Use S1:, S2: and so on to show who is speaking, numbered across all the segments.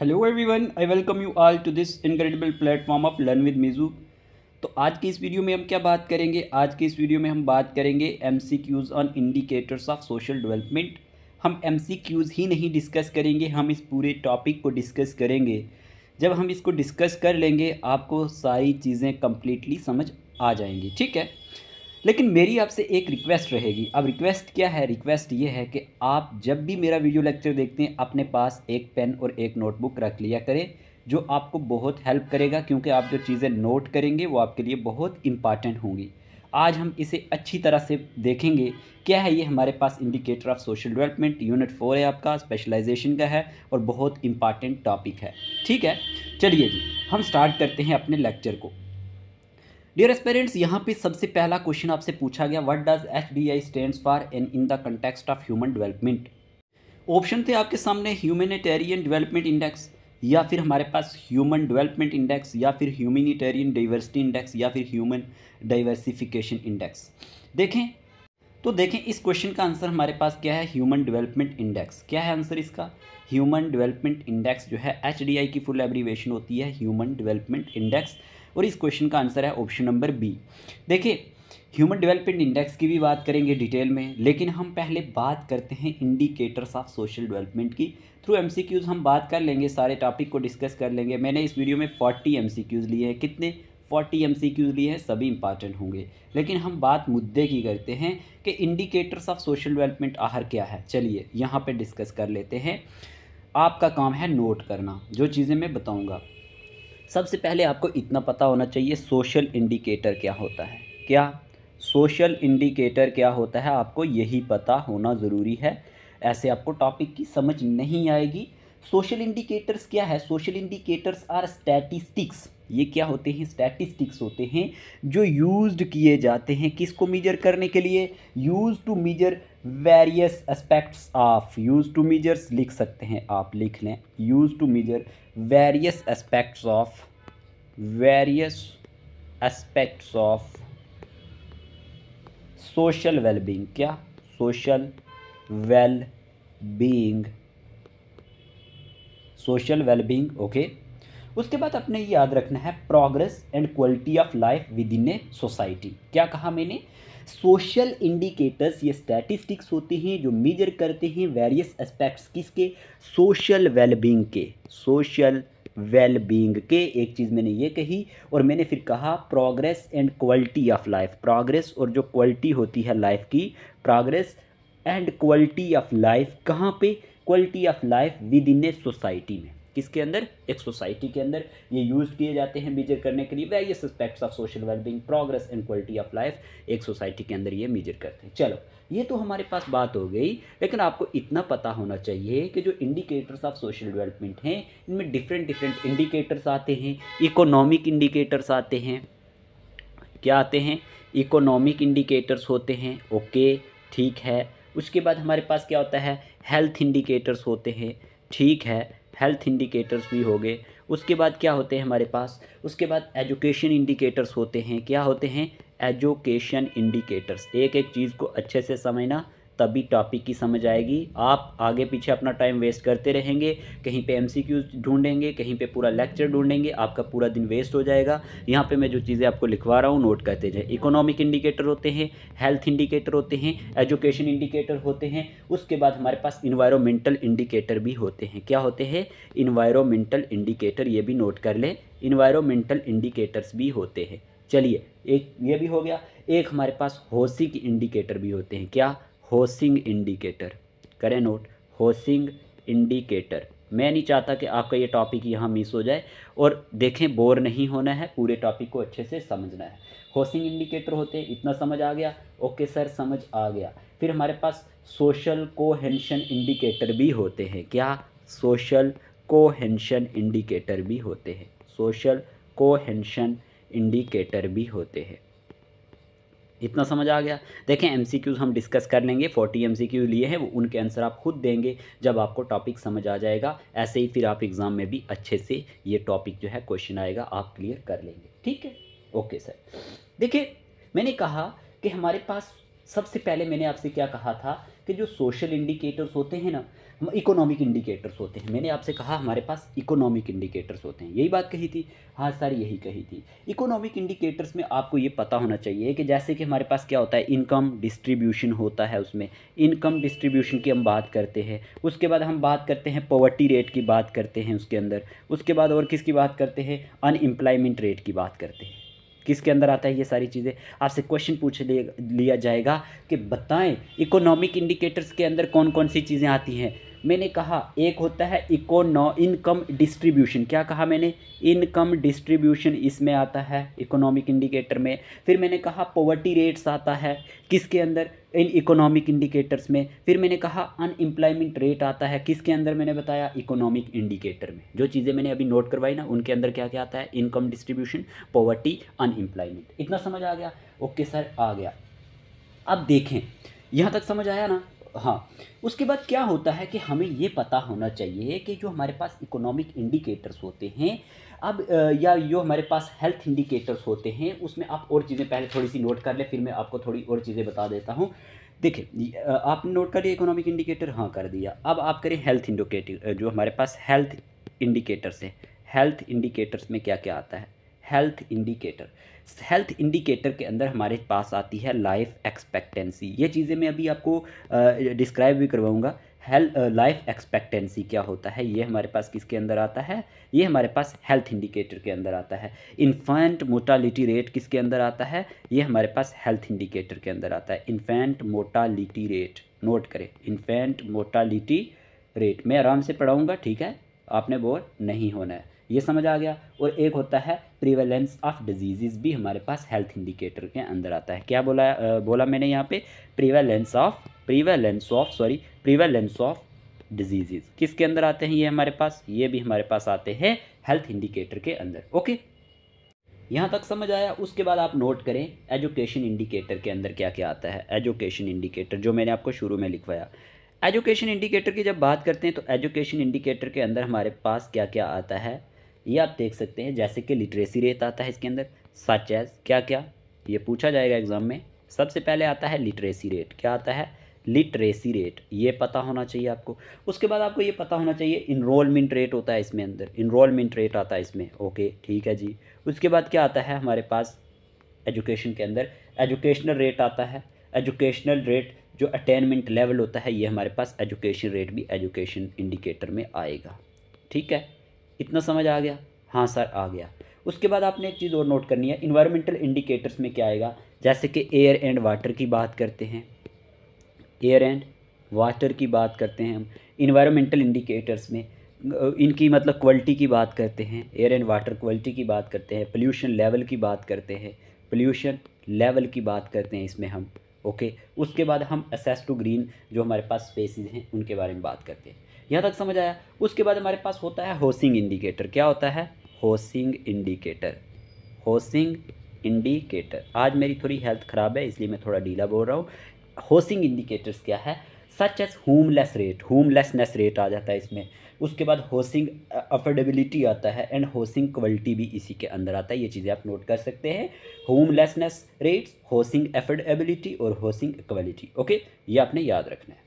S1: Hello everyone I welcome you all to this incredible platform of learn with Meeju तो आज की इस video में हम क्या बात करेंगे आज की इस वीडियो में हम बात करेंगे M C Qs on indicators of social development हम एम सी क्यूज़ ही नहीं डिस्कस करेंगे हम इस पूरे टॉपिक को डिस्कस करेंगे जब हम इसको डिस्कस कर लेंगे आपको सारी चीज़ें कम्प्लीटली समझ आ जाएंगी ठीक है लेकिन मेरी आपसे एक रिक्वेस्ट रहेगी अब रिक्वेस्ट क्या है रिक्वेस्ट ये है कि आप जब भी मेरा वीडियो लेक्चर देखते हैं अपने पास एक पेन और एक नोटबुक रख लिया करें जो आपको बहुत हेल्प करेगा क्योंकि आप जो चीज़ें नोट करेंगे वो आपके लिए बहुत इंपॉर्टेंट होंगी आज हम इसे अच्छी तरह से देखेंगे क्या है ये हमारे पास indicator of social development unit four है आपका स्पेशलाइजेशन का है और बहुत इंपॉर्टेंट टॉपिक है ठीक है चलिए जी हम स्टार्ट करते हैं अपने लेक्चर को डियर पेरेंट्स यहाँ पे सबसे पहला क्वेश्चन आपसे पूछा गया what does H D I stand for an in the context of human development option थे आपके सामने ह्यूमेटेरियन डेवलपमेंट इंडेक्स या फिर हमारे पास ह्यूमन डेवलपमेंट इंडेक्स या फिर ह्यूमिनिटेरियन डाइवर्सिटी इंडेक्स या फिर ह्यूमन डाइवर्सिफिकेशन इंडेक्स देखें तो देखें इस क्वेश्चन का आंसर हमारे पास क्या है ह्यूमन डेवलपमेंट इंडेक्स क्या है आंसर इसका ह्यूमन डेवलपमेंट इंडेक्स जो है एच की फुल एब्रीवेशन होती है ह्यूमन डेवलपमेंट इंडेक्स और इस क्वेश्चन का आंसर है ऑप्शन नंबर बी देखिए ह्यूमन डेवलपमेंट इंडेक्स की भी बात करेंगे डिटेल में लेकिन हम पहले बात करते हैं इंडिकेटर्स ऑफ सोशल डेवलपमेंट की थ्रू एम हम बात कर लेंगे सारे टॉपिक को डिस्कस कर लेंगे मैंने इस वीडियो में फोर्टी एम लिए हैं कितने फोर्टी एम लिए हैं सभी इंपॉर्टेंट होंगे लेकिन हम बात मुद्दे की करते हैं कि इंडिकेटर्स ऑफ सोशल डेवलपमेंट आहार क्या है चलिए यहाँ पर डिस्कस कर लेते हैं आपका काम है नोट करना जो चीज़ें मैं बताऊँगा सबसे पहले आपको इतना पता होना चाहिए सोशल इंडिकेटर क्या होता है क्या सोशल इंडिकेटर क्या होता है आपको यही पता होना ज़रूरी है ऐसे आपको टॉपिक की समझ नहीं आएगी सोशल इंडिकेटर्स क्या है सोशल इंडिकेटर्स आर स्टैटिस्टिक्स ये क्या होते हैं स्टैटिस्टिक्स होते हैं जो यूज्ड किए जाते हैं किसको मेजर करने के लिए use to measure various aspects of use to measures लिख सकते हैं आप लिख लें use to measure various aspects of various aspects of social well-being क्या social well-being social well-being okay उसके बाद अपने याद रखना है progress and quality of life within a society क्या कहा मैंने सोशल इंडिकेटर्स ये स्टैटिस्टिक्स होते हैं जो मेजर करते हैं वेरियस एस्पेक्ट्स किसके सोशल वेलबींग के सोशल वेल बींग के एक चीज़ मैंने ये कही और मैंने फिर कहा progress and quality of life progress और जो क्वालिटी होती है लाइफ की progress and quality of life कहाँ पे quality of life within a society में किसके अंदर एक सोसाइटी के अंदर ये यूज किए जाते हैं मेजर करने के लिए various aspects of social wellbeing progress and quality of life एक सोसाइटी के अंदर ये मेजर करते हैं चलो ये तो हमारे पास बात हो गई लेकिन आपको इतना पता होना चाहिए कि जो इंडिकेटर्स ऑफ सोशल डेवलपमेंट हैं इनमें डिफरेंट डिफरेंट इंडिकेटर्स आते हैं इकोनॉमिक इंडिकेटर्स आते हैं क्या आते हैं इकोनॉमिक इंडिकेटर्स होते हैं ओके ठीक है उसके बाद हमारे पास क्या होता है हेल्थ इंडिकेटर्स होते हैं ठीक है हेल्थ इंडिकेटर्स भी हो गए उसके बाद क्या होते हैं हमारे पास उसके बाद एजुकेशन इंडिकेटर्स होते हैं क्या होते हैं एजुकेशन इंडिकेटर्स एक एक चीज़ को अच्छे से समझना तभी टॉपिक की समझ आएगी आप आगे पीछे अपना टाइम वेस्ट करते रहेंगे कहीं पे क्यू ढूंढेंगे कहीं पे पूरा लेक्चर ढूंढेंगे आपका पूरा दिन वेस्ट हो जाएगा यहाँ पे मैं जो चीज़ें आपको लिखवा रहा हूँ नोट करते जाए इकोनॉमिक इंडिकेटर होते हैं हेल्थ इंडिकेटर होते हैं एजुकेशन इंडिकेटर होते हैं उसके बाद हमारे पास इन्वायरमेंटल इंडिकेटर भी होते हैं क्या होते हैं इन्वायरमेंटल इंडिकेटर ये भी नोट कर लें इन्वायरमेंटल इंडिकेटर्स भी होते हैं चलिए एक ये भी हो गया एक हमारे पास होसी के इंडिकेटर भी होते हैं क्या होसिंग इंडिकेटर करें नोट होसिंग इंडिकेटर मैं नहीं चाहता कि आपका ये टॉपिक यहाँ मिस हो जाए और देखें बोर नहीं होना है पूरे टॉपिक को अच्छे से समझना है होसिंग इंडिकेटर होते हैं इतना समझ आ गया ओके सर समझ आ गया फिर हमारे पास सोशल कोहेंशन इंडिकेटर भी होते हैं क्या सोशल कोहेंशन इंडिकेटर भी होते हैं सोशल कोहेंशन इंडिकेटर भी होते हैं इतना समझ आ गया देखें एम हम डिस्कस कर लेंगे फोर्टी एम लिए हैं वो उनके आंसर आप खुद देंगे जब आपको टॉपिक समझ आ जाएगा ऐसे ही फिर आप एग्ज़ाम में भी अच्छे से ये टॉपिक जो है क्वेश्चन आएगा आप क्लियर कर लेंगे ठीक है ओके सर देखिए मैंने कहा कि हमारे पास सबसे पहले मैंने आपसे क्या कहा था कि जो सोशल इंडिकेटर्स होते हैं ना इकोनॉमिक इंडिकेटर्स होते हैं मैंने आपसे कहा हमारे पास इकोनॉमिक इंडिकेटर्स होते हैं यही बात कही थी हाँ सर यही कही थी इकोनॉमिक इंडिकेटर्स में आपको ये पता होना चाहिए कि जैसे कि हमारे पास क्या होता है इनकम डिस्ट्रीब्यूशन होता है उसमें इनकम डिस्ट्रीब्यूशन की हम बात करते हैं उसके बाद हम बात करते हैं पॉवर्टी रेट की बात करते हैं उसके अंदर उसके बाद और किसकी बात करते हैं अनएम्प्लॉयमेंट रेट की बात करते हैं किसके अंदर आता है ये सारी चीज़ें आपसे क्वेश्चन पूछ लिया जाएगा कि बताएं इकोनॉमिक इंडिकेटर्स के अंदर कौन कौन सी चीज़ें आती हैं मैंने कहा एक होता है इकोनो इनकम डिस्ट्रीब्यूशन क्या कहा मैंने इनकम डिस्ट्रीब्यूशन इसमें आता है इकोनॉमिक इंडिकेटर में फिर मैंने कहा पोवर्टी रेट्स आता है किसके अंदर इन इकोनॉमिक इंडिकेटर्स में फिर मैंने कहा अनएम्प्लॉयमेंट रेट आता है किसके अंदर मैंने बताया इकोनॉमिक इंडिकेटर में जो चीज़ें मैंने अभी नोट करवाई ना उनके अंदर क्या क्या आता है इनकम डिस्ट्रीब्यूशन पॉवर्टी अनएम्प्लॉयमेंट इतना समझ आ गया ओके सर आ गया अब देखें यहाँ तक समझ आया ना हाँ उसके बाद क्या होता है कि हमें ये पता होना चाहिए कि जो हमारे पास इकोनॉमिक इंडिकेटर्स होते हैं अब या जो हमारे पास हेल्थ इंडिकेटर्स होते हैं उसमें आप और चीज़ें पहले थोड़ी सी नोट कर ले फिर मैं आपको थोड़ी और चीज़ें बता देता हूँ देखिए आप नोट कर लिया इकोनॉमिक इंडिकेटर हाँ कर दिया अब आप करें हेल्थ इंडिकेटर जो हमारे पास हेल्थ इंडिकेटर्स है हेल्थ इंडिकेटर्स में क्या क्या आता है हेल्थ इंडिकेटर हेल्थ इंडिकेटर के अंदर हमारे पास आती है लाइफ एक्सपेक्टेंसी ये चीज़ें मैं अभी आपको डिस्क्राइब भी करवाऊँगा हेल्थ लाइफ एक्सपेक्टेंसी क्या होता है ये हमारे पास किसके अंदर आता है ये हमारे पास हेल्थ इंडिकेटर के अंदर आता है इन्फेंट मोटालिटी रेट किसके अंदर आता है ये हमारे पास हेल्थ इंडिकेटर के अंदर आता है इन्फेंट मोटालिटी रेट नोट करें इन्फेंट मोटालिटी रेट मैं आराम से पढ़ाऊँगा ठीक है आपने बोर नहीं होना है ये समझ आ गया और एक होता है प्रीवेलेंस ऑफ डिजीज़ भी हमारे पास हेल्थ इंडिकेटर के अंदर आता है क्या बोला आ, बोला मैंने यहाँ पे prevalence of prevalence of sorry prevalence of disease किसके अंदर आते हैं ये हमारे पास ये भी हमारे पास आते हैं हेल्थ इंडिकेटर के अंदर ओके यहाँ तक समझ आया उसके बाद आप नोट करें एजुकेशन इंडिकेटर के अंदर क्या क्या आता है एजुकेशन इंडिकेटर जो मैंने आपको शुरू में लिखवाया एजुकेशन इंडिकेटर की जब बात करते हैं तो एजुकेशन इंडिकेटर के अंदर हमारे पास क्या क्या आता है ये आप देख सकते हैं जैसे कि लिटरेसी रेट आता है इसके अंदर सच एज क्या क्या ये पूछा जाएगा एग्ज़ाम में सबसे पहले आता है लिटरेसी रेट क्या आता है लिटरेसी रेट ये पता होना चाहिए आपको उसके बाद आपको ये पता होना चाहिए इनरोलमेंट रेट होता है इसमें अंदर इनरोलमेंट रेट आता है इसमें ओके ठीक है जी उसके बाद क्या आता है हमारे पास एजुकेशन के अंदर एजुकेशनल रेट आता है एजुकेशनल रेट जो अटेनमेंट लेवल होता है ये हमारे पास एजुकेशन रेट भी एजुकेशन इंडिकेटर में आएगा ठीक है इतना समझ आ गया हाँ सर आ गया उसके बाद आपने एक चीज़ और नोट करनी है इन्वायरमेंटल इंडिकेटर्स में क्या आएगा जैसे कि एयर एंड वाटर की बात करते हैं एयर एंड वाटर की बात करते हैं हम इन्वायरमेंटल इंडिकेटर्स में इनकी मतलब क्वालिटी की बात करते हैं एयर एंड वाटर क्वालिटी की बात करते हैं पोल्यूशन लेवल की बात करते हैं पोल्यूशन लेवल की बात करते हैं इसमें हम ओके उसके बाद हम असेस टू ग्रीन जो हमारे पास स्पेसिस हैं उनके बारे में बात करते हैं यहाँ तक समझ आया उसके बाद हमारे पास होता है होसिंग इंडिकेटर क्या होता है होसिंग इंडिकेटर होसिंग इंडिकेटर आज मेरी थोड़ी हेल्थ ख़राब है इसलिए मैं थोड़ा ढीला बोल रहा हूँ होसिंग इंडिकेटर्स क्या है such as homeless rate homelessness rate आ जाता है इसमें उसके बाद होसिंग अफोर्डेबिलिटी uh, आता है एंड होसिंग क्वालिटी भी इसी के अंदर आता है ये चीज़ें आप नोट कर सकते हैं होमलेसनेस रेट्स होसिंग अफोर्डेबिलिटी और होसिंग क्वालिटी ओके ये आपने याद रखना है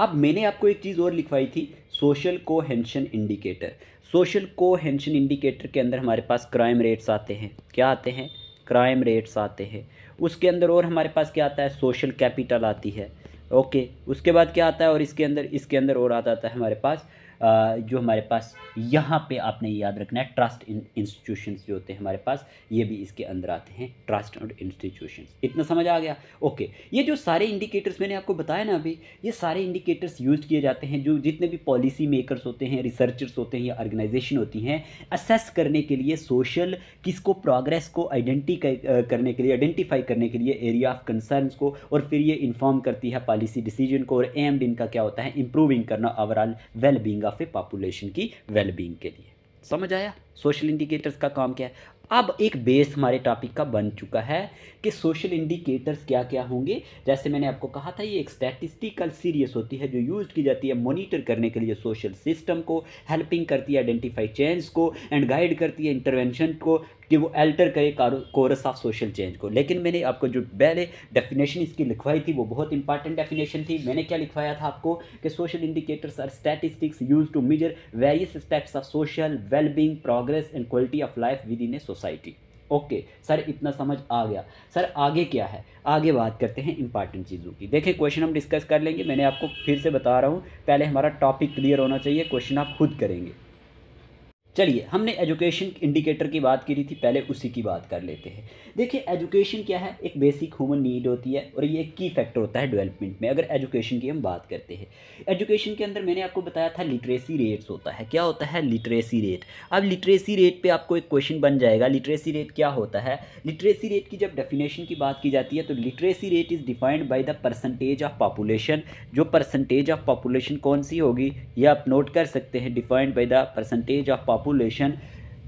S1: अब मैंने आपको एक चीज़ और लिखवाई थी social cohesion indicator social cohesion indicator के अंदर हमारे पास क्राइम रेट्स आते हैं क्या आते हैं क्राइम रेट्स आते हैं उसके अंदर और हमारे पास क्या आता है सोशल कैपिटल आती है ओके उसके बाद क्या आता है और इसके अंदर इसके अंदर और आता है हमारे पास जो हमारे पास यहाँ पे आपने याद रखना है ट्रस्ट इंस्टीट्यूशंस जो होते हैं हमारे पास ये भी इसके अंदर आते हैं ट्रस्ट और इंस्टीट्यूशंस इतना समझ आ गया ओके ये जो सारे इंडिकेटर्स मैंने आपको बताया ना अभी ये सारे इंडिकेटर्स यूज किए जाते हैं जो जितने भी पॉलिसी मेकर्स होते हैं रिसर्चर्स होते हैं या ऑर्गेनाइजेशन होती हैं असेस करने के लिए सोशल किसको प्रोग्रेस को आइडेंटी करने के लिए आइडेंटिफाई करने के लिए एरिया ऑफ कंसर्न को और फिर ये इन्फॉर्म करती है पॉलिसी डिसीजन को और एम्ड इनका क्या होता है इंप्रूविंग करना overall well being of a population की वेलबींग के लिए समझ आया सोशल इंडिकेटर्स का काम क्या है अब एक बेस हमारे टॉपिक का बन चुका है कि सोशल इंडिकेटर्स क्या क्या होंगे जैसे मैंने आपको कहा था ये एक स्टैटिस्टिकल सीरीज होती है जो यूज की जाती है मॉनिटर करने के लिए सोशल सिस्टम को हेल्पिंग करती है आइडेंटिफाई चेंज को एंड गाइड करती है इंटरवेंशन को कि वो एल्टर करे कोरस ऑफ सोशल चेंज को लेकिन मैंने आपको जो पहले डेफिनेशन इसकी लिखवाई थी वो बहुत इंपॉर्टेंट डेफिनेशन थी मैंने क्या लिखवाया था आपको कि social indicators are statistics use to measure various steps of social wellbeing progress and quality of life within a society okay sir इतना समझ आ गया सर आगे क्या है आगे बात करते हैं इंपॉर्टेंट चीज़ों की देखिए क्वेश्चन हम डिस्कस कर लेंगे मैंने आपको फिर से बता रहा हूँ पहले हमारा टॉपिक क्लियर होना चाहिए क्वेश्चन आप खुद करेंगे चलिए हमने एजुकेशन इंडिकेटर की बात करी थी पहले उसी की बात कर लेते हैं देखिए एजुकेशन क्या है एक बेसिक ह्यूमन नीड होती है और ये एक की फैक्टर होता है डेवलपमेंट में अगर एजुकेशन की हम बात करते हैं एजुकेशन के अंदर मैंने आपको बताया था लिटरेसी रेट्स होता है क्या होता है लिटरेसी रेट अब लिटरेसी रेट पर आपको एक क्वेश्चन बन जाएगा लिटरेसी रेट क्या होता है लिटरेसी रेट की जब डेफिनेशन की बात की जाती है तो literacy rate is defined by the percentage of population जो परसेंटेज ऑफ पॉपुलेशन कौन सी होगी ये आप नोट कर सकते हैं defined by the percentage of population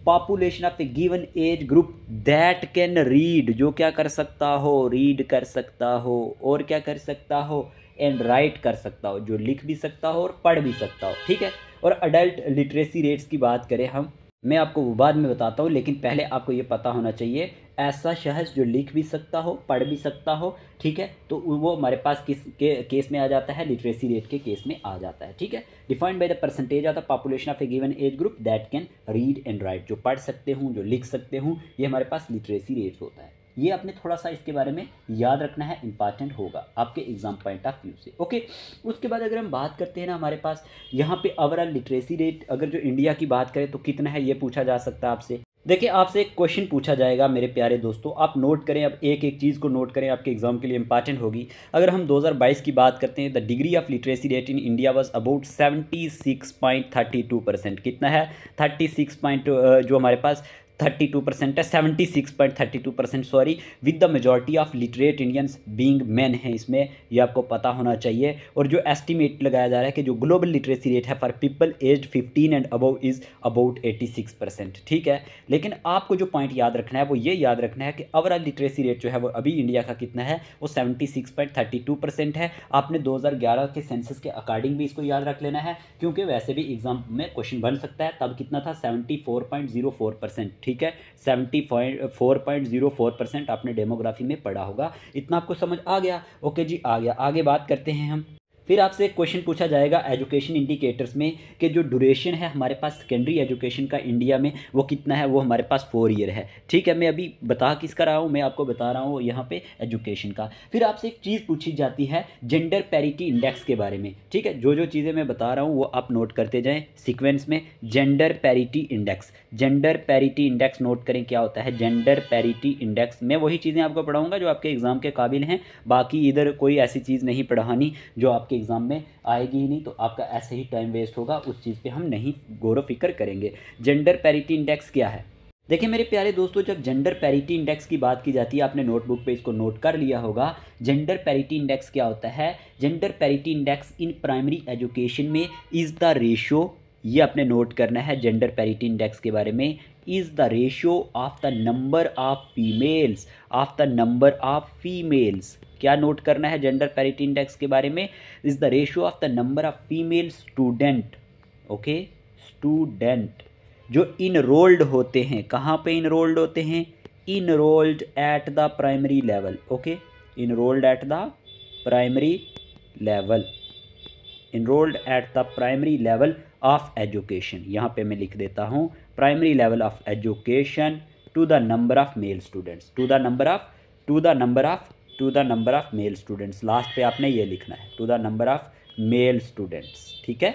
S1: population of a given age group that can read जो क्या कर सकता हो रीड कर सकता हो और क्या कर सकता हो एंड राइट कर सकता हो जो लिख भी सकता हो और पढ़ भी सकता हो ठीक है और अडल्ट लिटरेसी रेट्स की बात करें हम मैं आपको वो बाद में बताता हूँ लेकिन पहले आपको ये पता होना चाहिए ऐसा शख्स जो लिख भी सकता हो पढ़ भी सकता हो ठीक है तो वो हमारे पास किस के केस में आ जाता है लिटरेसी रेट के केस में आ जाता है ठीक है defined by the percentage of the population of a given age group that can read and write जो पढ़ सकते हूँ जो लिख सकते हूँ ये हमारे पास लिटरेसी रेट होता है ये आपने थोड़ा सा इसके बारे में याद रखना है इंपॉर्टेंट होगा आपके एग्जाम पॉइंट ऑफ व्यू से ओके उसके बाद अगर हम बात करते हैं ना हमारे पास यहाँ पे ओवरऑल लिटरेसी रेट अगर जो इंडिया की बात करें तो कितना है ये पूछा जा सकता है आपसे देखिए आपसे एक क्वेश्चन पूछा जाएगा मेरे प्यारे दोस्तों आप नोट करें अब एक एक चीज़ को नोट करें आपके एग्जाम के लिए इंपॉर्टेंट होगी अगर हम 2022 की बात करते हैं the degree of literacy rate in India was about 76.32 percent कितना है 36. पॉइंट जो हमारे पास थर्टी टू परसेंट है seventy six point thirty two percent sorry with the majority of literate Indians being man है इसमें ये आपको पता होना चाहिए और जो एस्टिमेट लगाया जा रहा है कि जो ग्लोबल लिटरेसी रेट है for people age fifteen and above is about eighty six percent ठीक है लेकिन आपको जो पॉइंट याद रखना है वो ये याद रखना है कि ओवरऑल लिटरेसी रेट जो है वो अभी इंडिया का कितना है वो seventy six point thirty two percent है आपने दो हज़ार ग्यारह के सेंसस के अकॉर्डिंग भी इसको याद रख लेना है क्योंकि वैसे भी एग्जाम में क्वेश्चन बन सकता है तब कितना था seventy four point zero four percent ठीक है seventy point four point zero four percent आपने डेमोग्राफी में पढ़ा होगा इतना आपको समझ आ गया ओके जी आ गया आगे बात करते हैं हम फिर आपसे एक क्वेश्चन पूछा जाएगा एजुकेशन इंडिकेटर्स में कि जो ड्यूरेशन है हमारे पास सेकेंडरी एजुकेशन का इंडिया में वो कितना है वो हमारे पास फोर ईयर है ठीक है मैं अभी बता किसका रहा हूँ मैं आपको बता रहा हूँ यहाँ पे एजुकेशन का फिर आपसे एक चीज़ पूछी जाती है जेंडर पैरिटी इंडेक्स के बारे में ठीक है जो जो चीज़ें मैं बता रहा हूँ वो आप नोट करते जाएँ सिक्वेंस में gender parity index gender parity index note करें क्या होता है जेंडर पैरिटी इंडेक्स मैं वही चीज़ें आपको पढ़ाऊँगा जो आपके एग्ज़ाम के काबिल हैं बाकी इधर कोई ऐसी चीज़ नहीं पढ़ानी जो आपके एग्ज़ाम में आएगी ही नहीं तो आपका ऐसे ही टाइम वेस्ट होगा उस चीज़ पर हम नहीं गौर फिक्र करेंगे जेंडर पैरिटी इंडेक्स क्या है देखिए मेरे प्यारे दोस्तों जब जेंडर पैरिटी इंडेक्स की बात की जाती है आपने नोटबुक पे इसको नोट कर लिया होगा जेंडर पैरिटी इंडेक्स क्या होता है gender parity index in primary education में इज़ द रेशियो ये आपने नोट करना है जेंडर पैरिटी इंडेक्स के बारे में is the ratio of the number of females of the number of females क्या नोट करना है जेंडर पैरिटी इंडेक्स के बारे में is the ratio of the number of female student okay student जो इनरोल्ड होते हैं कहाँ पे इनरोल्ड होते हैं enrolled at the primary level okay enrolled at the primary level enrolled at the primary level of education यहाँ पे मैं लिख देता हूँ primary level of education to the number of male students to the number of to the number of to the number of male students last पे आपने ये लिखना है to the number of male students ठीक है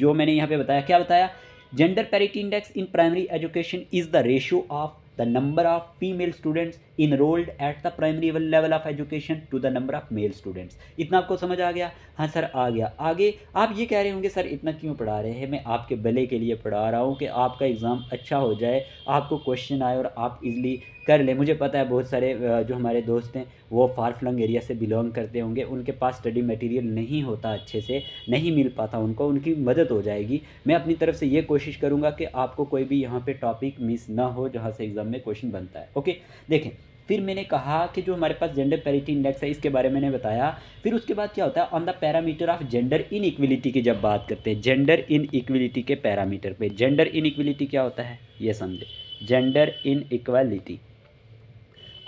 S1: जो मैंने यहाँ पे बताया क्या बताया gender parity index in primary education is the ratio of the number of female students enrolled at the primary level of education to the number of male students इतना आपको समझ आ गया हाँ सर आ गया आगे आप ये कह रहे होंगे सर इतना क्यों पढ़ा रहे हैं मैं आपके भले के लिए पढ़ा रहा हूँ कि आपका एग्ज़ाम अच्छा हो जाए आपको क्वेश्चन आए और आप इजली कर ले मुझे पता है बहुत सारे जो हमारे दोस्त हैं वो फार फ्लंग एरिया से बिलोंग करते होंगे उनके पास स्टडी मटेरियल नहीं होता अच्छे से नहीं मिल पाता उनको उनकी मदद हो जाएगी मैं अपनी तरफ से ये कोशिश करूँगा कि आपको कोई भी यहाँ पर टॉपिक मिस ना हो जहाँ से एग्ज़ाम में क्वेश्चन बनता है ओके देखें फिर मैंने कहा कि जो हमारे पास जेंडर पैरिटी इंडेक्स है इसके बारे में मैंने बताया फिर उसके बाद क्या होता है on the parameter of gender inequality की जब बात करते हैं जेंडर इन इक्विलिटी के पैरामीटर पे जेंडर इन इक्विलिटी क्या होता है ये समझे gender inequality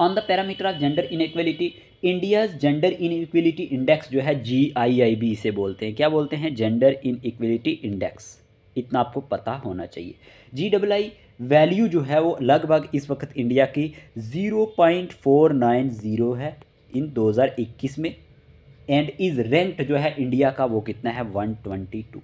S1: on the parameter of gender inequality India's gender inequality index जो है जी आई आई बी इसे बोलते हैं क्या बोलते हैं जेंडर इनक्वलिटी इंडेक्स इतना आपको पता होना चाहिए जी डबल आई वैल्यू जो है वो लगभग इस वक्त इंडिया की zero point four nine zero है इन दो हज़ार इक्कीस में एंड इज़ रैंक्ड जो है इंडिया का वो कितना है वन ट्वेंटी टू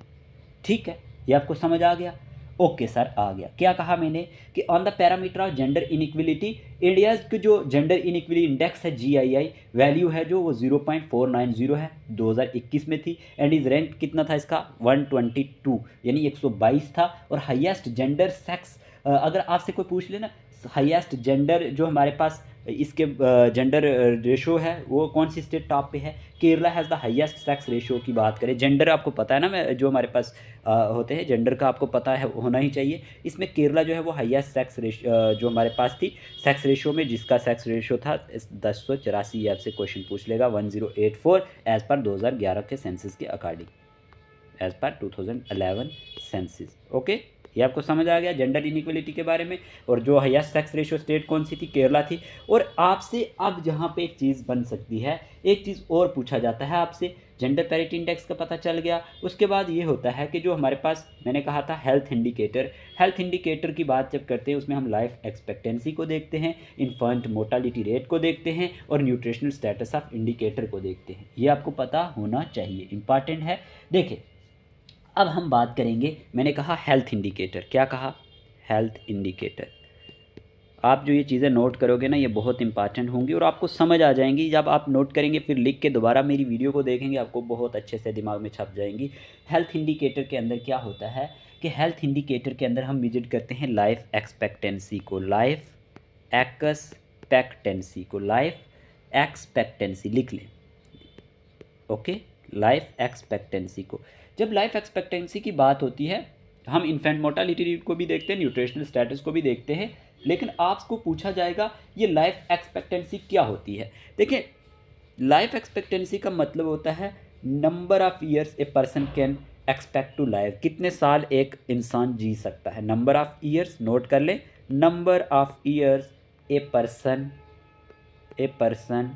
S1: ठीक है ये आपको समझ आ गया ओके सर आ गया क्या कहा मैंने कि on the parameter of gender inequality India की जो जेंडर इनिक्वली इंडेक्स है जीआईआई वैल्यू है जो वो 0.490 है 2021 में थी एंड इज रैंक कितना था इसका 122 यानी 122 था और हाईएस्ट जेंडर सेक्स अगर आपसे कोई पूछ लेना हाईएस्ट जेंडर जो हमारे पास इसके जेंडर रेशो है वो कौन सी स्टेट टॉप पे है Kerala has the highest sex ratio की बात करें जेंडर आपको पता है ना मैं जो हमारे पास होते हैं जेंडर का आपको पता है होना ही चाहिए इसमें केरला जो है वो हाईएस्ट सेक्स रेशो जो हमारे पास थी सेक्स रेशो में जिसका सेक्स रेशो था दस सौ चौरासी आपसे क्वेश्चन पूछ लेगा one zero eight four as per दो हज़ार ग्यारह के सेंसिस के according as per two thousand eleven census okay ये आपको समझ आ गया जेंडर इनिक्वलिटी के बारे में और जो हाइस्ट सेक्स रेशियो स्टेट कौन सी थी केरला थी और आपसे अब जहाँ पे एक चीज़ बन सकती है एक चीज़ और पूछा जाता है आपसे जेंडर पैरिटी इंडेक्स का पता चल गया उसके बाद ये होता है कि जो हमारे पास मैंने कहा था हेल्थ इंडिकेटर हेल्थ इंडिकेटर की बात जब करते हैं उसमें हम लाइफ एक्सपेक्टेंसी को देखते हैं इन्फेंट मोर्टालिटी रेट को देखते हैं और न्यूट्रिशनल स्टेटस ऑफ इंडिकेटर को देखते हैं ये आपको पता होना चाहिए इंपॉर्टेंट है देखें अब हम बात करेंगे मैंने कहा हेल्थ इंडिकेटर क्या कहा हेल्थ इंडिकेटर आप जो ये चीज़ें नोट करोगे ना ये बहुत इंपॉर्टेंट होंगी और आपको समझ आ जाएंगी जब आप नोट करेंगे फिर लिख के दोबारा मेरी वीडियो को देखेंगे आपको बहुत अच्छे से दिमाग में छप जाएंगी हेल्थ इंडिकेटर के अंदर क्या होता है कि हेल्थ इंडिकेटर के अंदर हम विजिट करते हैं लाइफ एक्सपेक्टेंसी को लाइफ एक्सपेक्टेंसी को लाइफ एक्सपेक्टेंसी लिख लें ओके लाइफ एक्सपेक्टेंसी को जब लाइफ एक्सपेक्टेंसी की बात होती है हम इन्फेंट मोर्टालिटी रेट को भी देखते हैं न्यूट्रिशनल स्टेटस को भी देखते हैं लेकिन आपको पूछा जाएगा ये लाइफ एक्सपेक्टेंसी क्या होती है देखिए लाइफ एक्सपेक्टेंसी का मतलब होता है number of years a person can expect to life कितने साल एक इंसान जी सकता है नंबर ऑफ़ ईयर्स नोट कर लें number of years a person a person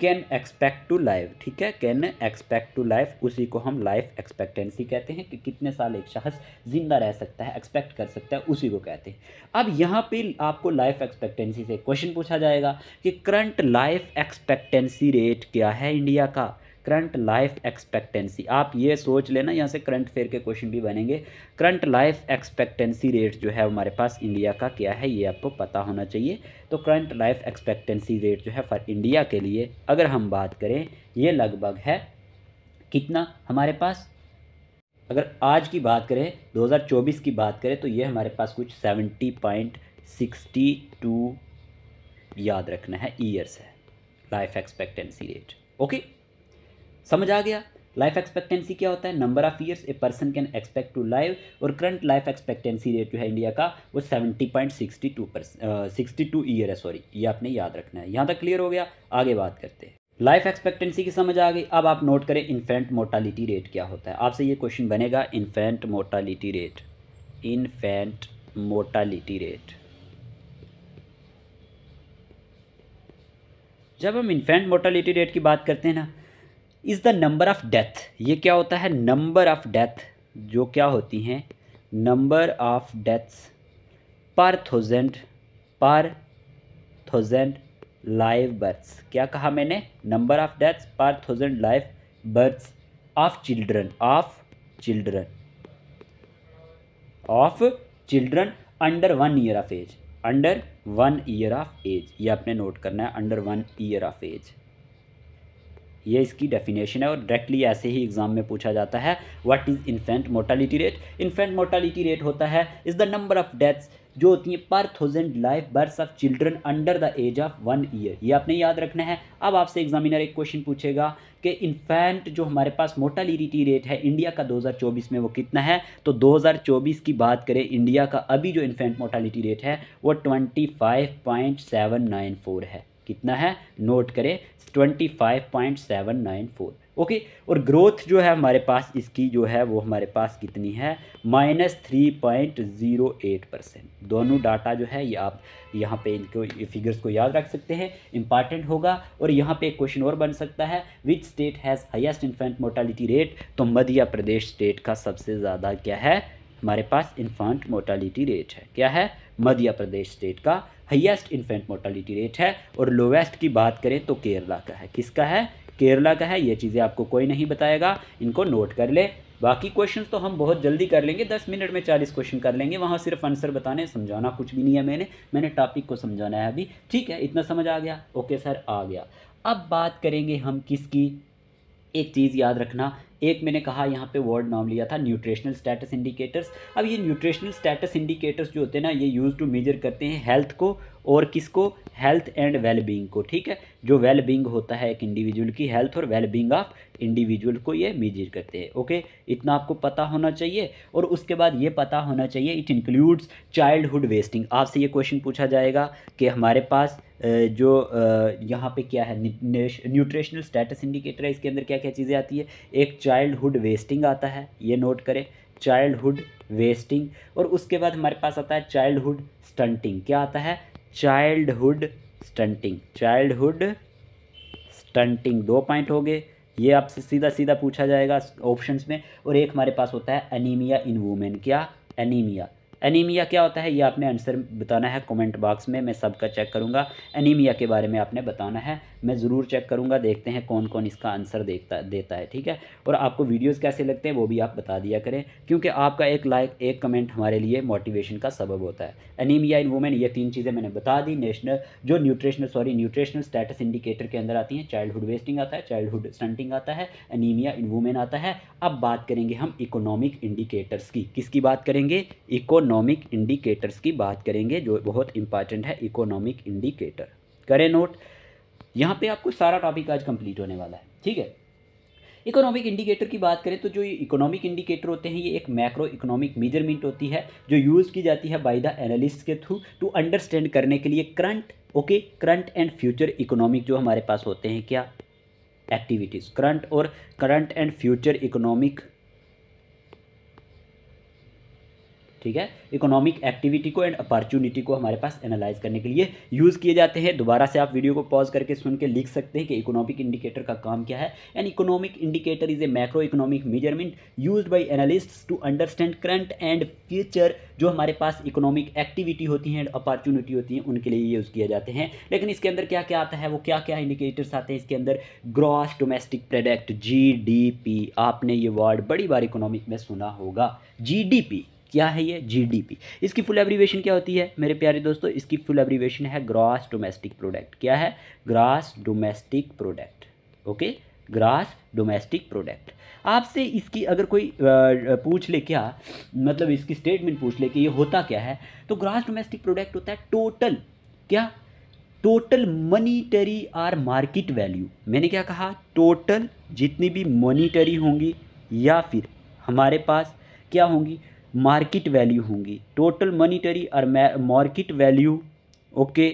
S1: can expect to life ठीक है कैन एक्सपेक्ट टू लाइफ उसी को हम लाइफ एक्सपेक्टेंसी कहते हैं कि कितने साल एक शख्स ज़िंदा रह सकता है एक्सपेक्ट कर सकता है उसी को कहते हैं अब यहाँ पे आपको लाइफ एक्सपेक्टेंसी से क्वेश्चन पूछा जाएगा कि करंट लाइफ एक्सपेक्टेंसी रेट क्या है इंडिया का करंट लाइफ एक्सपेक्टेंसी आप ये सोच लेना यहाँ से करंट फेयर के क्वेश्चन भी बनेंगे करंट लाइफ एक्सपेक्टेंसी रेट जो है हमारे पास इंडिया का क्या है ये आपको पता होना चाहिए तो करंट लाइफ एक्सपेक्टेंसी रेट जो है फॉर इंडिया के लिए अगर हम बात करें ये लगभग है कितना हमारे पास अगर आज की बात करें 2024 की बात करें तो ये हमारे पास कुछ 70.62 याद रखना है ईयर्स है लाइफ एक्सपेक्टेंसी रेट ओके समझ आ गया लाइफ एक्सपेक्टेंसी क्या होता है number of years a person can expect to live और करंट लाइफ एक्सपेक्टेंसी रेट जो है इंडिया का वो seventy point sixty two percent sixty two year है सॉरी ये आपने याद रखना है यहाँ तक क्लियर हो गया आगे बात करते हैं लाइफ एक्सपेक्टेंसी की समझ आ गई अब आप नोट करें इन्फेंट मोर्टालिटी रेट क्या होता है आपसे ये क्वेश्चन बनेगा infant mortality rate infant mortality rate जब हम इन्फेंट मोर्टालिटी रेट की बात करते हैं ना is the number of death ये क्या होता है नंबर ऑफ़ डेथ जो क्या होती हैं number of deaths per thousand per thousand live births क्या कहा मैंने number of deaths per thousand live births of children of children of children under one year of age under one year of age ये आपने note करना है under one year of age ये इसकी definition है और डायरेक्टली ऐसे ही exam में पूछा जाता है what is infant mortality rate infant mortality rate होता है is the number of deaths जो होती हैं per thousand life birth of children under the age of one year ये आपने याद रखना है अब आपसे एग्जामिनर एक क्वेश्चन पूछेगा कि इन्फेंट जो हमारे पास मोर्टालिटी रेट है इंडिया का 2024 में वो कितना है तो 2024 की बात करें इंडिया का अभी जो इन्फेंट मोर्टालिटी रेट है वो 25.794 है कितना है नोट करें twenty five point seven nine four okay और ग्रोथ जो है हमारे पास इसकी जो है वो हमारे पास कितनी है minus three point zero eight percent दोनों डाटा जो है ये आप यहाँ पे इनको फिगर्स को याद रख सकते हैं इंपॉर्टेंट होगा और यहाँ पे क्वेश्चन और बन सकता है which state has highest infant mortality rate तो मध्य प्रदेश स्टेट का सबसे ज़्यादा क्या है हमारे पास इन्फेंट मोर्टालिटी रेट है क्या है मध्य प्रदेश स्टेट का हाईएस्ट इन्फेंट मोर्टालिटी रेट है और लोवेस्ट की बात करें तो केरला का है किसका है केरला का है ये चीज़ें आपको कोई नहीं बताएगा इनको नोट कर ले बाकी क्वेश्चन तो हम बहुत जल्दी कर लेंगे दस मिनट में चालीस क्वेश्चन कर लेंगे वहाँ सिर्फ आंसर बताने समझाना कुछ भी नहीं है मैंने मैंने टॉपिक को समझाना है अभी ठीक है इतना समझ आ गया ओके सर आ गया अब बात करेंगे हम किसकी एक चीज़ याद रखना एक मैंने कहा यहाँ पे वर्ड नाम लिया था न्यूट्रिशनल स्टेटस इंडिकेटर्स अब ये न्यूट्रिशनल स्टेटस इंडिकेटर्स जो होते हैं ना ये यूज़ टू मेजर करते हैं हेल्थ को और किसको हेल्थ एंड वेलबींग को ठीक है जो वेलबींग होता है एक इंडिविजुअल की हेल्थ और वेलबींग ऑफ इंडिविजुअल को ये मेजर करते हैं ओके इतना आपको पता होना चाहिए और उसके बाद ये पता होना चाहिए इट इंक्लूड्स चाइल्डहुड वेस्टिंग आपसे ये क्वेश्चन पूछा जाएगा कि हमारे पास जो यहाँ पे क्या है न्यूट्रिशनल स्टेटस इंडिकेटर है इसके अंदर क्या क्या चीज़ें आती है एक चाइल्डहुड वेस्टिंग आता है ये नोट करें चाइल्डहुड वेस्टिंग और उसके बाद हमारे पास आता है चाइल्डहुड स्टंटिंग क्या आता है चाइल्डहुड स्टंटिंग चाइल्डहुड स्टंटिंग दो पॉइंट हो गए ये आपसे सीधा सीधा पूछा जाएगा ऑप्शंस में और एक हमारे पास होता है एनीमिया इन वूमेन क्या एनीमिया एनीमिया क्या होता है ये आपने आंसर बताना है कमेंट बॉक्स में मैं सबका चेक करूँगा एनीमिया के बारे में आपने बताना है मैं ज़रूर चेक करूँगा देखते हैं कौन कौन इसका आंसर देखता देता है ठीक है और आपको वीडियोज़ कैसे लगते हैं वो भी आप बता दिया करें क्योंकि आपका एक लाइक एक कमेंट हमारे लिए मोटिवेशन का सबब होता है एनीमिया इन वुमेन ये तीन चीज़ें मैंने बता दी नेशनल जो nutritional sorry nutritional status indicator के अंदर आती हैं चाइल्डहुड वेस्टिंग आता है चाइल्डहुड स्टंटिंग आता है एनीमिया इन वुमेन आता है अब बात करेंगे हम इकोनॉमिक इंडिकेटर्स की किसकी बात करेंगे इकोन इकोनॉमिक इंडिकेटर्स की बात करेंगे जो बहुत इंपॉर्टेंट है इकोनॉमिक इंडिकेटर करें नोट यहाँ पे आपको सारा टॉपिक आज कंप्लीट होने वाला है ठीक है इकोनॉमिक इंडिकेटर की बात करें तो जो इकोनॉमिक इंडिकेटर होते हैं ये एक मैक्रो इकोनॉमिक मेजरमेंट होती है जो यूज़ की जाती है बाय द एनालिस्ट के थ्रू टू अंडरस्टैंड करने के लिए current okay current and future economic जो हमारे पास होते हैं क्या एक्टिविटीज़ करंट और करंट एंड फ्यूचर इकोनॉमिक ठीक है इकोनॉमिक एक्टिविटी को एंड अपॉर्चुनिटी को हमारे पास एनालाइज करने के लिए यूज़ किए जाते हैं दोबारा से आप वीडियो को पॉज करके सुन के लिख सकते हैं कि इकोनॉमिक इंडिकेटर का काम क्या है and economic indicator is a macro economic measurement use by analyst to understand current and future जो हमारे पास इकोनॉमिक एक्टिविटी होती है एंड अपॉर्चुनिटी होती है उनके लिए यूज़ किए जाते हैं लेकिन इसके अंदर क्या क्या आता है वो क्या क्या इंडिकेटर्स आते हैं इसके अंदर ग्रॉस डोमेस्टिक प्रोडक्ट जी आपने ये वर्ड बड़ी बार इकोनॉमिक में सुना होगा जी क्या है ये जीडीपी इसकी फुल एब्रीवेशन क्या होती है मेरे प्यारे दोस्तों इसकी फुल एब्रीवेशन है ग्रास डोमेस्टिक प्रोडक्ट क्या है gross domestic product okay gross domestic product आपसे इसकी अगर कोई पूछ ले क्या मतलब इसकी स्टेटमेंट पूछ ले कि ये होता क्या है तो ग्रास डोमेस्टिक प्रोडक्ट होता है टोटल क्या total monetary or market value मैंने क्या कहा टोटल जितनी भी मनीटरी होंगी या फिर हमारे पास क्या होंगी मार्किट वैल्यू होंगी टोटल मनीटरी और market value okay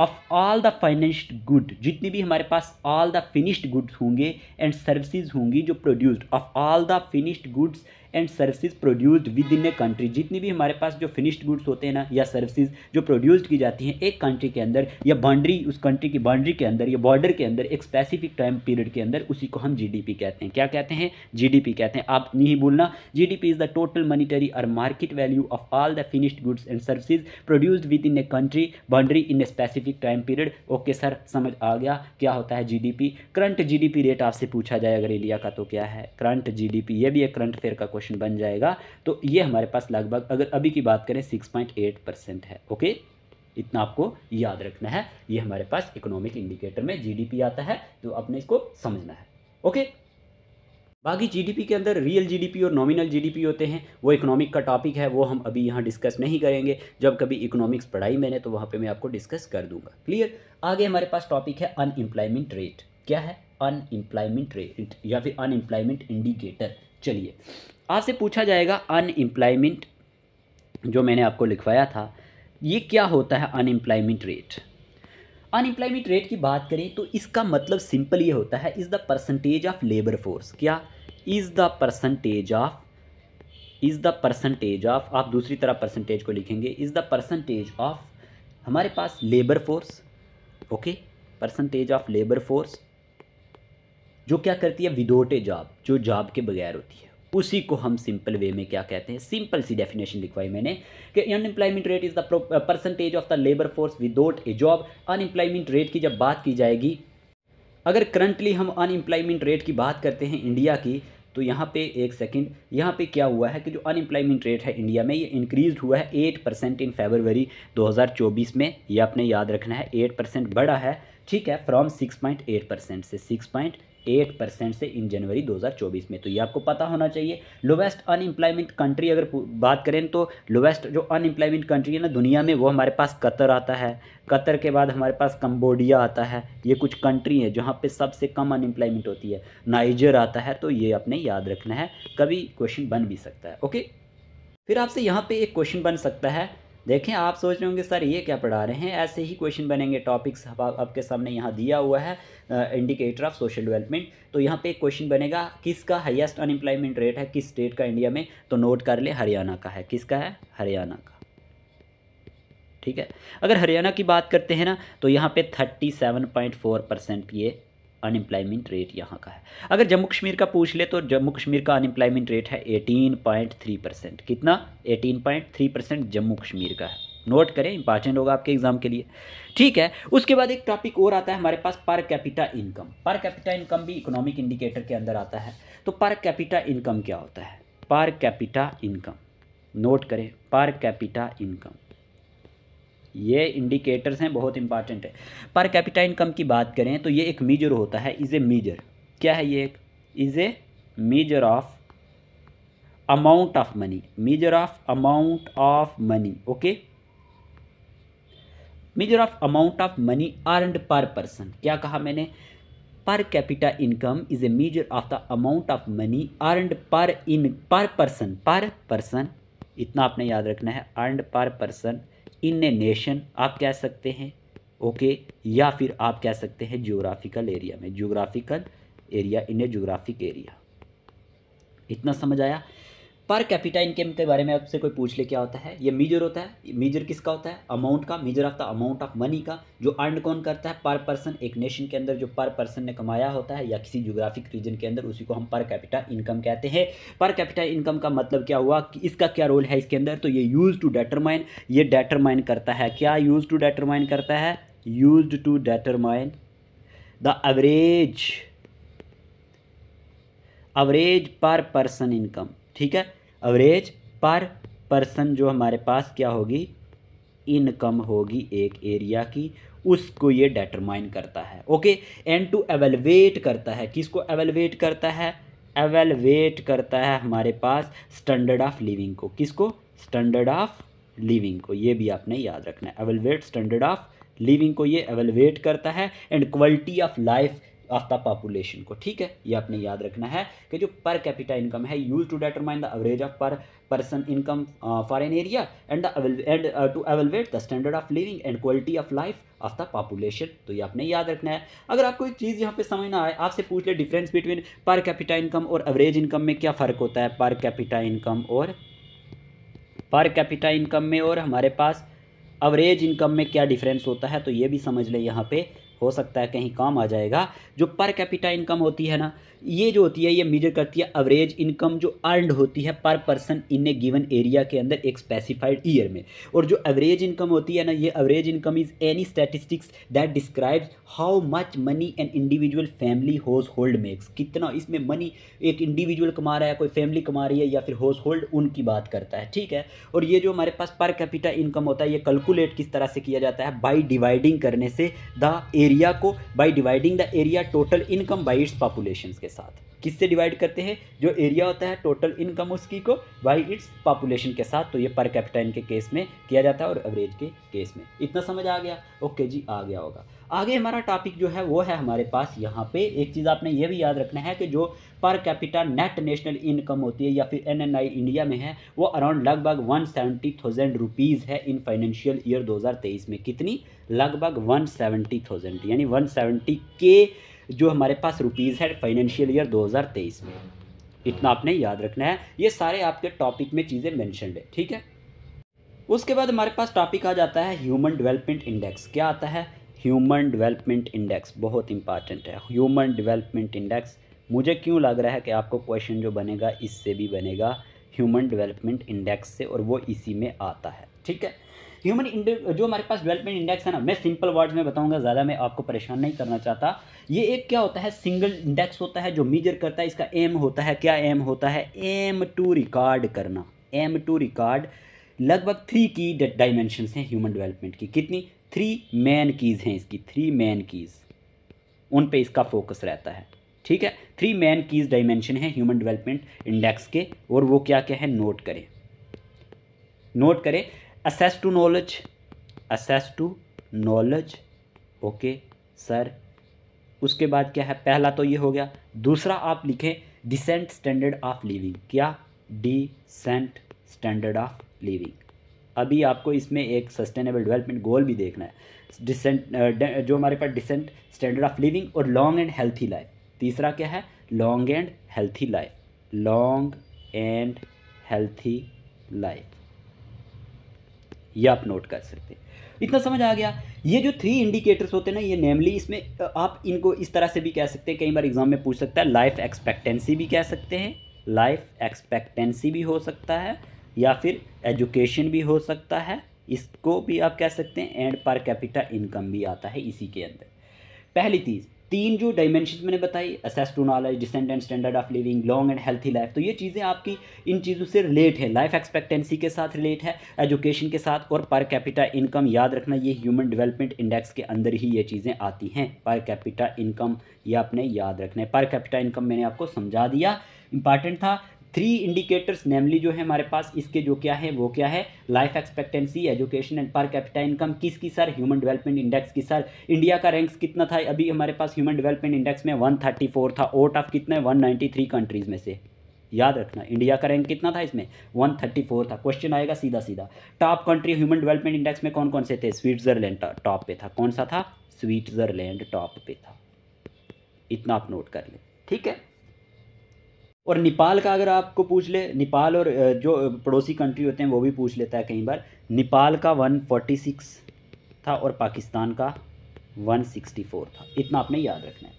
S1: of all the finished good जितनी भी हमारे पास ऑल द फिनिश्ड गुड्स होंगे एंड सर्विसेज होंगी जो produced of all the finished goods and services produced within a country जितनी भी हमारे पास जो फिनिश्ड गुड्स होते हैं ना या सर्विसेज जो प्रोड्यूस्ड की जाती हैं एक कंट्री के अंदर या बाउंड्री उस कंट्री की बाउंड्री के अंदर या बॉर्डर के अंदर एक स्पेसिफिक टाइम पीरियड के अंदर उसी को हम जी कहते हैं क्या कहते हैं जी कहते हैं आप नहीं भूलना P is the total monetary और market value of all the finished goods and services produced within a country boundary in a specific time period okay sir समझ आ गया क्या होता है पी करंट पी रेट आपसे पूछा जाए अगर इंडिया का तो क्या है करंट पी ये भी एक करंट फेयर का क्वेश्चन बन जाएगा तो ये हमारे पास लगभग अगर अभी की बात करें सिक्स पॉइंट एट परसेंट है ओके इतना आपको याद रखना है ये हमारे पास इकोनॉमिक इंडिकेटर में जीडीपी आता है तो आपने इसको समझना है ओके बाकी जीडीपी के अंदर रियल जीडीपी और नॉमिनल जीडीपी होते हैं वो इकोनॉमिक का टॉपिक है वो हम अभी यहाँ डिस्कस नहीं करेंगे जब कभी इकोनॉमिक्स पढ़ाई मैंने तो वहाँ पे मैं आपको डिस्कस कर दूंगा क्लियर आगे हमारे पास टॉपिक है अनएम्प्लॉयमेंट रेट क्या है अनएम्प्लॉयमेंट रेट या फिर अनएम्प्लॉयमेंट इंडिकेटर चलिए आपसे पूछा जाएगा अनएम्प्लॉयमेंट जो मैंने आपको लिखवाया था ये क्या होता है अनएम्प्लॉयमेंट रेट अनएम्प्लॉयमेंट रेट की बात करें तो इसका मतलब सिंपल ये होता है is the percentage of labour force क्या is the percentage of is the percentage of आप दूसरी तरह परसेंटेज को लिखेंगे इज़ द परसेंटेज ऑफ हमारे पास labour force okay percentage of labour force जो क्या करती है विदोटे जॉब जो जॉब के बगैर होती है उसी को हम सिंपल वे में क्या कहते हैं सिंपल सी डेफिनेशन लिखवाई मैंने कि unemployment rate is the percentage of the labour force without a job unemployment rate की जब बात की जाएगी अगर करंटली हम अनएम्प्लॉयमेंट रेट की बात करते हैं इंडिया की तो यहाँ पे एक सेकंड यहाँ पे क्या हुआ है कि जो अनएम्प्लॉयमेंट रेट है इंडिया में ये इंक्रीज हुआ है एट परसेंट इन फेबरवरी 2024 में ये आपने याद रखना है एट परसेंट बढ़ा है ठीक है from six point eight percent से सिक्स पॉइंट एट परसेंट से इन जनवरी 2024 में तो ये आपको पता होना चाहिए लोवेस्ट अनएम्प्लॉयमेंट कंट्री अगर बात करें तो लोवेस्ट जो अनएम्प्लॉयमेंट कंट्री है ना दुनिया में वो हमारे पास कतर आता है कतर के बाद हमारे पास कंबोडिया आता है ये कुछ कंट्री है जहाँ पे सबसे कम अनएम्प्लॉयमेंट होती है नाइजर आता है तो ये अपने याद रखना है कभी क्वेश्चन बन भी सकता है ओके फिर आपसे यहाँ पर एक क्वेश्चन बन सकता है देखें आप सोच रहे होंगे सर ये क्या पढ़ा रहे हैं ऐसे ही क्वेश्चन बनेंगे टॉपिक्स आपके सामने यहाँ दिया हुआ है इंडिकेटर ऑफ सोशल डेवलपमेंट तो यहाँ पे क्वेश्चन बनेगा किसका हाईएस्ट अनएम्प्लॉयमेंट रेट है किस स्टेट का इंडिया में तो नोट कर ले हरियाणा का है किसका है हरियाणा का ठीक है अगर हरियाणा की बात करते हैं ना तो यहाँ पे फोर परसेंट ये अनएम्प्लॉयमेंट रेट यहाँ का है अगर जम्मू कश्मीर का पूछ ले तो जम्मू कश्मीर का अनएम्प्लॉयमेंट रेट है 18.3 परसेंट कितना 18.3 परसेंट जम्मू कश्मीर का है नोट करें इंपॉर्टेंट होगा आपके एग्जाम के लिए ठीक है उसके बाद एक टॉपिक और आता है हमारे पास per capita income per capita income भी इकोनॉमिक इंडिकेटर के अंदर आता है तो पर कैपिटा इनकम क्या होता है पर कैपिटा इनकम नोट करें पर कैपिटा इनकम ये इंडिकेटर्स हैं बहुत इंपॉर्टेंट है पर कैपिटा इनकम की बात करें तो ये एक मेजर होता है इज़ ए मेजर क्या है ये एक is a measure of amount of money measure of amount of money okay measure of amount of money earned per person क्या कहा मैंने per capita income is a measure of the amount of money earned per in पर person पर person इतना आपने याद रखना है earned per person in a nation आप कह सकते हैं ओके या फिर आप कह सकते हैं जियोग्राफिकल एरिया में geographical area in a geographic area इतना समझ आया पर कैपिटा इनकम के बारे में आपसे कोई पूछ ले क्या होता है ये मीजर होता है मीजर किसका होता है अमाउंट का measure of the amount of money का जो अर्न कौन करता है पर पर्सन एक नेशन के अंदर जो पर पर्सन ने कमाया होता है या किसी जोग्राफिक रीजन के अंदर उसी को हम पर कैपिटा इनकम कहते हैं पर कैपिटा इनकम का मतलब क्या हुआ कि इसका क्या रोल है इसके अंदर तो ये यूज़ टू डेटरमाइन ये डेटरमाइन करता है क्या यूज़ टू डेटरमाइन करता है use to determine the average average per person income ठीक है एवरेज पर पर्सन जो हमारे पास क्या होगी इनकम होगी एक एरिया की उसको ये डिटरमाइन करता है ओके एंड टू एवेलवेट करता है किसको एवेलवेट करता है एवेलवेट करता है हमारे पास स्टैंडर्ड ऑफ लिविंग को किसको स्टैंडर्ड ऑफ लिविंग को ये भी आपने याद रखना है एवेलवेट स्टैंडर्ड ऑफ लिविंग को ये एवेलवेट करता है and quality of life of the population को ठीक है ये आपने याद रखना है कि जो पर कैपिटा इनकम है use to determine the average of per person income for an area and and to evaluate the standard of living and quality of life of the population तो ये आपने याद रखना है अगर आपको एक चीज़ यहाँ पे समझ ना आए आपसे पूछ ले difference between per capita income और एवरेज इनकम में क्या फ़र्क होता है पर कैपिटा इनकम और पर कैपिटा इनकम में और हमारे पास एवरेज इनकम में क्या डिफरेंस होता है तो ये भी समझ लें यहाँ पे हो सकता है कहीं काम आ जाएगा जो पर कैपिटा इनकम होती है ना ये जो होती है ये मेजर करती है एवरेज इनकम जो अर्नड होती है per person in a given area के अंदर एक स्पेसिफाइड ईयर में और जो एवरेज इनकम होती है ना ये average income is any statistics that describes how much money an individual family household makes कितना इसमें मनी एक इंडिविजुअल कमा रहा है कोई फैमिली कमा रही है या फिर हाउस होल्ड उनकी बात करता है ठीक है और ये जो हमारे पास पर कैपिटा इनकम होता है ये कैलकुलेट किस तरह से किया जाता है बाई डिवाइडिंग करने से द एरिया को by dividing the area total income by its population के के साथ किससे डिवाइड करते हैं जो एरिया होता है टोटल इनकम उसकी को बाई इट्स पॉपुलेशन के साथ तो ये पर कैपिटा इनके केस में किया जाता है और एवरेज के केस में इतना समझ आ गया ओके जी आ गया होगा आगे हमारा टॉपिक जो है वो है हमारे पास यहाँ पे एक चीज़ आपने ये भी याद रखना है कि जो per capita net national income होती है या फिर एन इंडिया में है वो अराउंड लगभग वन सेवेंटी थाउजेंड रुपीज़ है इन फाइनेंशियल ईयर 2023 में कितनी लगभग वन सेवेंटी थाउजेंड यानी वन सेवेंटी के जो हमारे पास रुपीज़ है फाइनेंशियल ईयर 2023 में इतना आपने याद रखना है ये सारे आपके टॉपिक में चीज़ें मैंशनड है ठीक है उसके बाद हमारे पास टॉपिक आ जाता है ह्यूमन डेवलपमेंट इंडेक्स क्या आता है ह्यूमन डेवलपमेंट इंडेक्स बहुत इंपॉर्टेंट है ह्यूमन डेवलपमेंट इंडेक्स मुझे क्यों लग रहा है कि आपको क्वेश्चन जो बनेगा इससे भी बनेगा ह्यूमन डेवलपमेंट इंडेक्स से और वो इसी में आता है ठीक है ह्यूमन जो हमारे पास डेवलपमेंट इंडेक्स है ना मैं सिंपल वर्ड्स में बताऊंगा ज़्यादा मैं आपको परेशान नहीं करना चाहता ये एक क्या होता है सिंगल इंडेक्स होता है जो मीजर करता है इसका एम होता है क्या एम होता है एम टू रिकॉर्ड करना एम टू रिकॉर्ड लगभग थ्री की डायमेंशन हैं ह्यूमन डेवलपमेंट की कितनी थ्री मैन कीज़ हैं इसकी थ्री मैन कीज़ उन पे इसका फोकस रहता है ठीक है थ्री मैन कीज़ डायमेंशन है ह्यूमन डेवलपमेंट इंडेक्स के और वो क्या क्या है नोट करें नोट करें access to knowledge access to knowledge okay sir उसके बाद क्या है पहला तो ये हो गया दूसरा आप लिखें डिसेंट स्टैंडर्ड ऑफ लिविंग क्या डिसेंट स्टैंडर्ड ऑफ लिविंग अभी आपको इसमें एक सस्टेनेबल डेवलपमेंट गोल भी देखना है डिसेंट जो हमारे पास डिसेंट स्टैंडर्ड ऑफ लिविंग और लॉन्ग एंड हेल्थी लाइफ तीसरा क्या है long and healthy life long and healthy life ये आप नोट कर सकते हैं इतना समझ आ गया ये जो थ्री इंडिकेटर्स होते हैं ना ये नेमली इसमें आप इनको इस तरह से भी कह सकते हैं कई बार एग्जाम में पूछ सकता है लाइफ एक्सपेक्टेंसी भी कह सकते हैं लाइफ एक्सपेक्टेंसी भी हो सकता है या फिर एजुकेशन भी हो सकता है इसको भी आप कह सकते हैं एंड पर कैपिटा इनकम भी आता है इसी के अंदर पहली चीज़ तीन जो डायमेंशन मैंने बताई access to knowledge decent and standard of living long and healthy life तो ये चीज़ें आपकी इन चीज़ों से रिलेट है लाइफ एक्सपेक्टेंसी के साथ रिलेट है एजुकेशन के साथ और पर कैपिटा इनकम याद रखना ये ह्यूमन डेवलपमेंट इंडेक्स के अंदर ही ये चीज़ें आती हैं पर कैपिटा इनकम ये आपने याद रखना है पर कैपिटा इनकम मैंने आपको समझा दिया इंपॉर्टेंट था थ्री इंडिकेटर्स नेमली जो है हमारे पास इसके जो क्या है वो क्या है life expectancy education and per capita income किसकी सर ह्यूमन डेवलपमेंट इंडेक्स की सर इंडिया का रैंक्स कितना था अभी हमारे पास ह्यूमन डेवलपमेंट इंडेक्स में 134 था आउट ऑफ कितने थ्री कंट्रीज़ में से याद रखना इंडिया का रैंक कितना था इसमें 134 था क्वेश्चन आएगा सीधा सीधा top country human development index में कौन कौन से थे स्विट्जरलैंड टॉप पे था कौन सा था स्विट्जरलैंड टॉप पे था इतना आप नोट कर लें ठीक है और नेपाल का अगर आपको पूछ ले नेपाल और जो पड़ोसी कंट्री होते हैं वो भी पूछ लेता है कई बार नेपाल का 146 था और पाकिस्तान का 164 था इतना आपने याद रखना है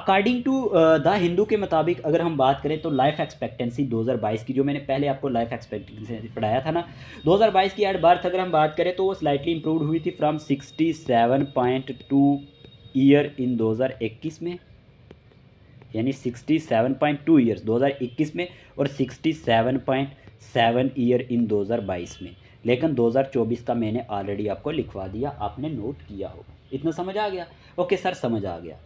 S1: अकॉर्डिंग टू द हिंदू के मुताबिक अगर हम बात करें तो लाइफ एक्सपेक्टेंसी 2022 की जो मैंने पहले आपको लाइफ एक्सपेक्टेंसी पढ़ाया था ना 2022 की एट बर्थ अगर हम बात करें तो वो स्लाइटली इंप्रूव हुई थी फ्रॉम 67.2 ईयर इन 2021 में यानी 67.2 इयर्स 2021 में और 67.7 ईयर इन 2022 में लेकिन 2024 का मैंने ऑलरेडी आपको लिखवा दिया आपने नोट किया होगा इतना समझ आ गया ओके सर समझ आ गया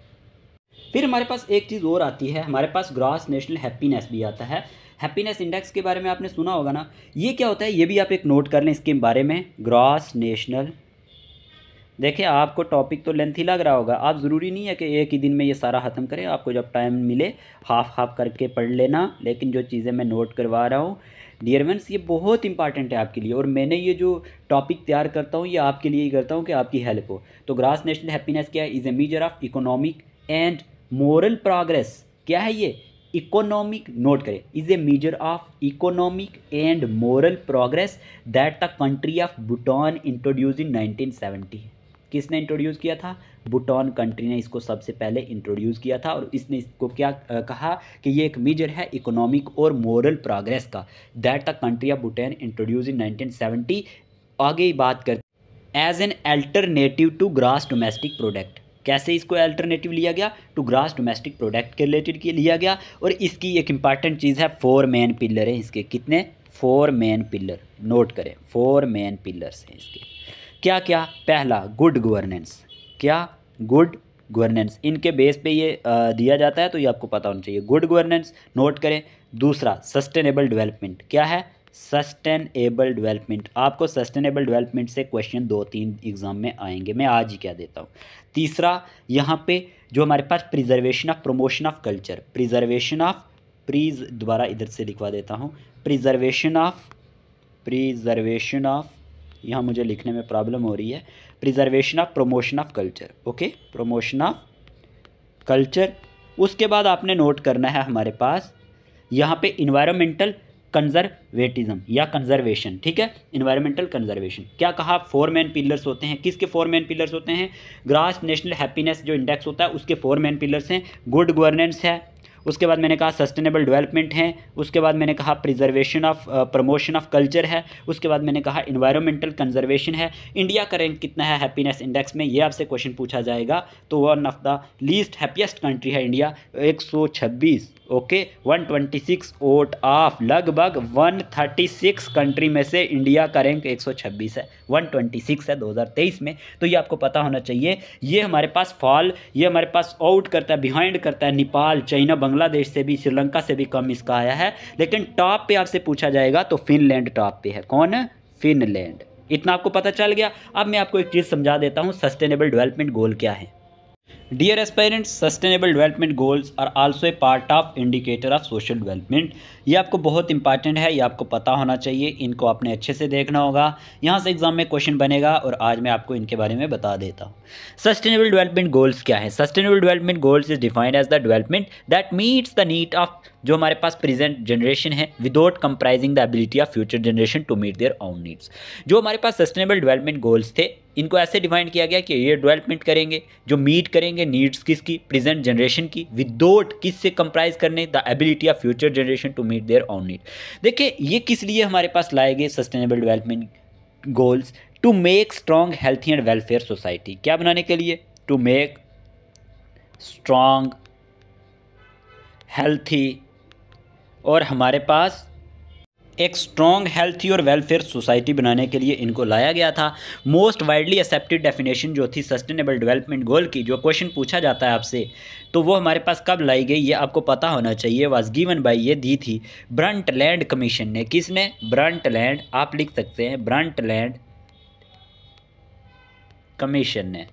S1: फिर हमारे पास एक चीज़ और आती है हमारे पास ग्रॉस नेशनल हैप्पीनेस भी आता है हैप्पीनेस इंडेक्स के बारे में आपने सुना होगा ना ये क्या होता है ये भी आप एक नोट कर लें इसके बारे में ग्रॉस नेशनल देखिए आपको टॉपिक तो लेंथी लग रहा होगा आप ज़रूरी नहीं है कि एक ही दिन में ये सारा ख़त्म करें आपको जब टाइम मिले हाफ़ हाफ़ करके पढ़ लेना लेकिन जो चीज़ें मैं नोट करवा रहा हूँ डियर वंस ये बहुत इंपॉर्टेंट है आपके लिए और मैंने ये जो टॉपिक तैयार करता हूँ ये आपके लिए ही करता हूँ कि आपकी हेल्प हो तो ग्रास नेशनल हैप्पीनेस क्या है is a measure of economic and moral progress क्या है ये इकोनॉमिक नोट करें is a measure of economic and moral progress that the country of Bhutan introduce in nineteen seventy किसने इंट्रोड्यूस किया था भूटान कंट्री ने इसको सबसे पहले इंट्रोड्यूस किया था और इसने इसको क्या कहा कि ये एक मेजर है इकोनॉमिक और मॉरल प्रोग्रेस का that the country of Bhutan introduce in 1970 आगे ही बात करते as an alternative to gross domestic product कैसे इसको अल्टरनेटिव लिया गया टू ग्रास डोमेस्टिक प्रोडक्ट के रिलेटेड लिया गया और इसकी एक इंपॉर्टेंट चीज़ है फोर मेन पिलर है इसके कितने फोर मेन पिलर नोट करें फोर मेन पिलर्स हैं इसके क्या क्या पहला गुड गवर्नेंस क्या गुड गवर्नेंस इनके बेस पे ये दिया जाता है तो ये आपको पता होना चाहिए गुड गवर्नेंस नोट करें दूसरा सस्टेनेबल डेवलपमेंट क्या है सस्टेनेबल डेवलपमेंट आपको सस्टेनेबल डेवलपमेंट से क्वेश्चन दो तीन एग्ज़ाम में आएंगे मैं आज ही क्या देता हूँ तीसरा यहाँ पे जो हमारे पास preservation of promotion of culture preservation of प्रीज दोबारा इधर से लिखवा देता हूँ प्रिजर्वेशन ऑफ प्रिजर्वेशन ऑफ यहाँ मुझे लिखने में प्रॉब्लम हो रही है preservation of promotion of culture okay promotion of culture उसके बाद आपने नोट करना है हमारे पास यहाँ पे इन्वायरमेंटल कंजर्वेटिज्म या कंजर्वेशन ठीक है इन्वायरमेंटल कंजर्वेशन क्या कहा फोर मैन पिलर्स होते हैं किसके फोर मैन पिलर्स होते हैं ग्रास नेशनल हैप्पीनेस जो इंडेक्स होता है उसके फोर मैन पिलर्स हैं गुड गवर्नेंस है उसके बाद मैंने कहा सस्टेनेबल डेवलपमेंट है उसके बाद मैंने कहा preservation of promotion of culture है उसके बाद मैंने कहा इन्वायरमेंटल कंजर्वेशन है इंडिया का रैंक कितना है हैप्पीनेस इंडेक्स में ये आपसे क्वेश्चन पूछा जाएगा तो one of the least happiest country है इंडिया एक ओके 126 वोट ऑफ लगभग 136 कंट्री में से इंडिया का रैंक 126 है 126 है 2023 में तो ये आपको पता होना चाहिए ये हमारे पास फॉल ये हमारे पास आउट करता है बिहाइंड करता है नेपाल चाइना बांग्लादेश से भी श्रीलंका से भी कम इसका आया है लेकिन टॉप पे आपसे पूछा जाएगा तो फिनलैंड टॉप पे है कौन फिनलैंड इतना आपको पता चल गया अब मैं आपको एक चीज़ समझा देता हूँ सस्टेनेबल डेवलपमेंट गोल क्या है Dear aspirants, sustainable development goals are also a part of indicator of social development ये आपको बहुत इंपॉर्टेंट है ये आपको पता होना चाहिए इनको आपने अच्छे से देखना होगा यहाँ से एग्ज़ाम में क्वेश्चन बनेगा और आज मैं आपको इनके बारे में बता देता हूँ सस्टेनेबल डेवलपमेंट गोल्स क्या है sustainable development goals is defined as the development that meets the need of जो हमारे पास प्रेजेंट जनरेशन है without compromising the ability of future generation to meet their own needs जो हमारे पास सस्टेनेबल डेवलपमेंट गोल्स थे इनको ऐसे डिफाइन किया गया कि ये डेवलपमेंट करेंगे जो मीट करेंगे नीड्स किसकी प्रेजेंट जनरेशन की विदाउट किससे कंप्राइज करने the ability of future generation to meet their own need देखिए ये किस लिए हमारे पास लाए गए sustainable development goals to make strong healthy and welfare society क्या बनाने के लिए टू मेक स्ट्रॉन्ग हेल्थी और हमारे पास एक स्ट्रॉन्ग हेल्थी और वेलफेयर सोसाइटी बनाने के लिए इनको लाया गया था मोस्ट वाइडली एक्सेप्टेड डेफिनेशन जो थी सस्टेनेबल डेवलपमेंट गोल की जो क्वेश्चन पूछा जाता है आपसे तो वो हमारे पास कब लाई गई ये आपको पता होना चाहिए वाज गिवन बाई ये दी थी ब्रंट लैंड कमीशन ने किसने ब्रंट लैंड आप लिख सकते हैं ब्रंट लैंड कमीशन ने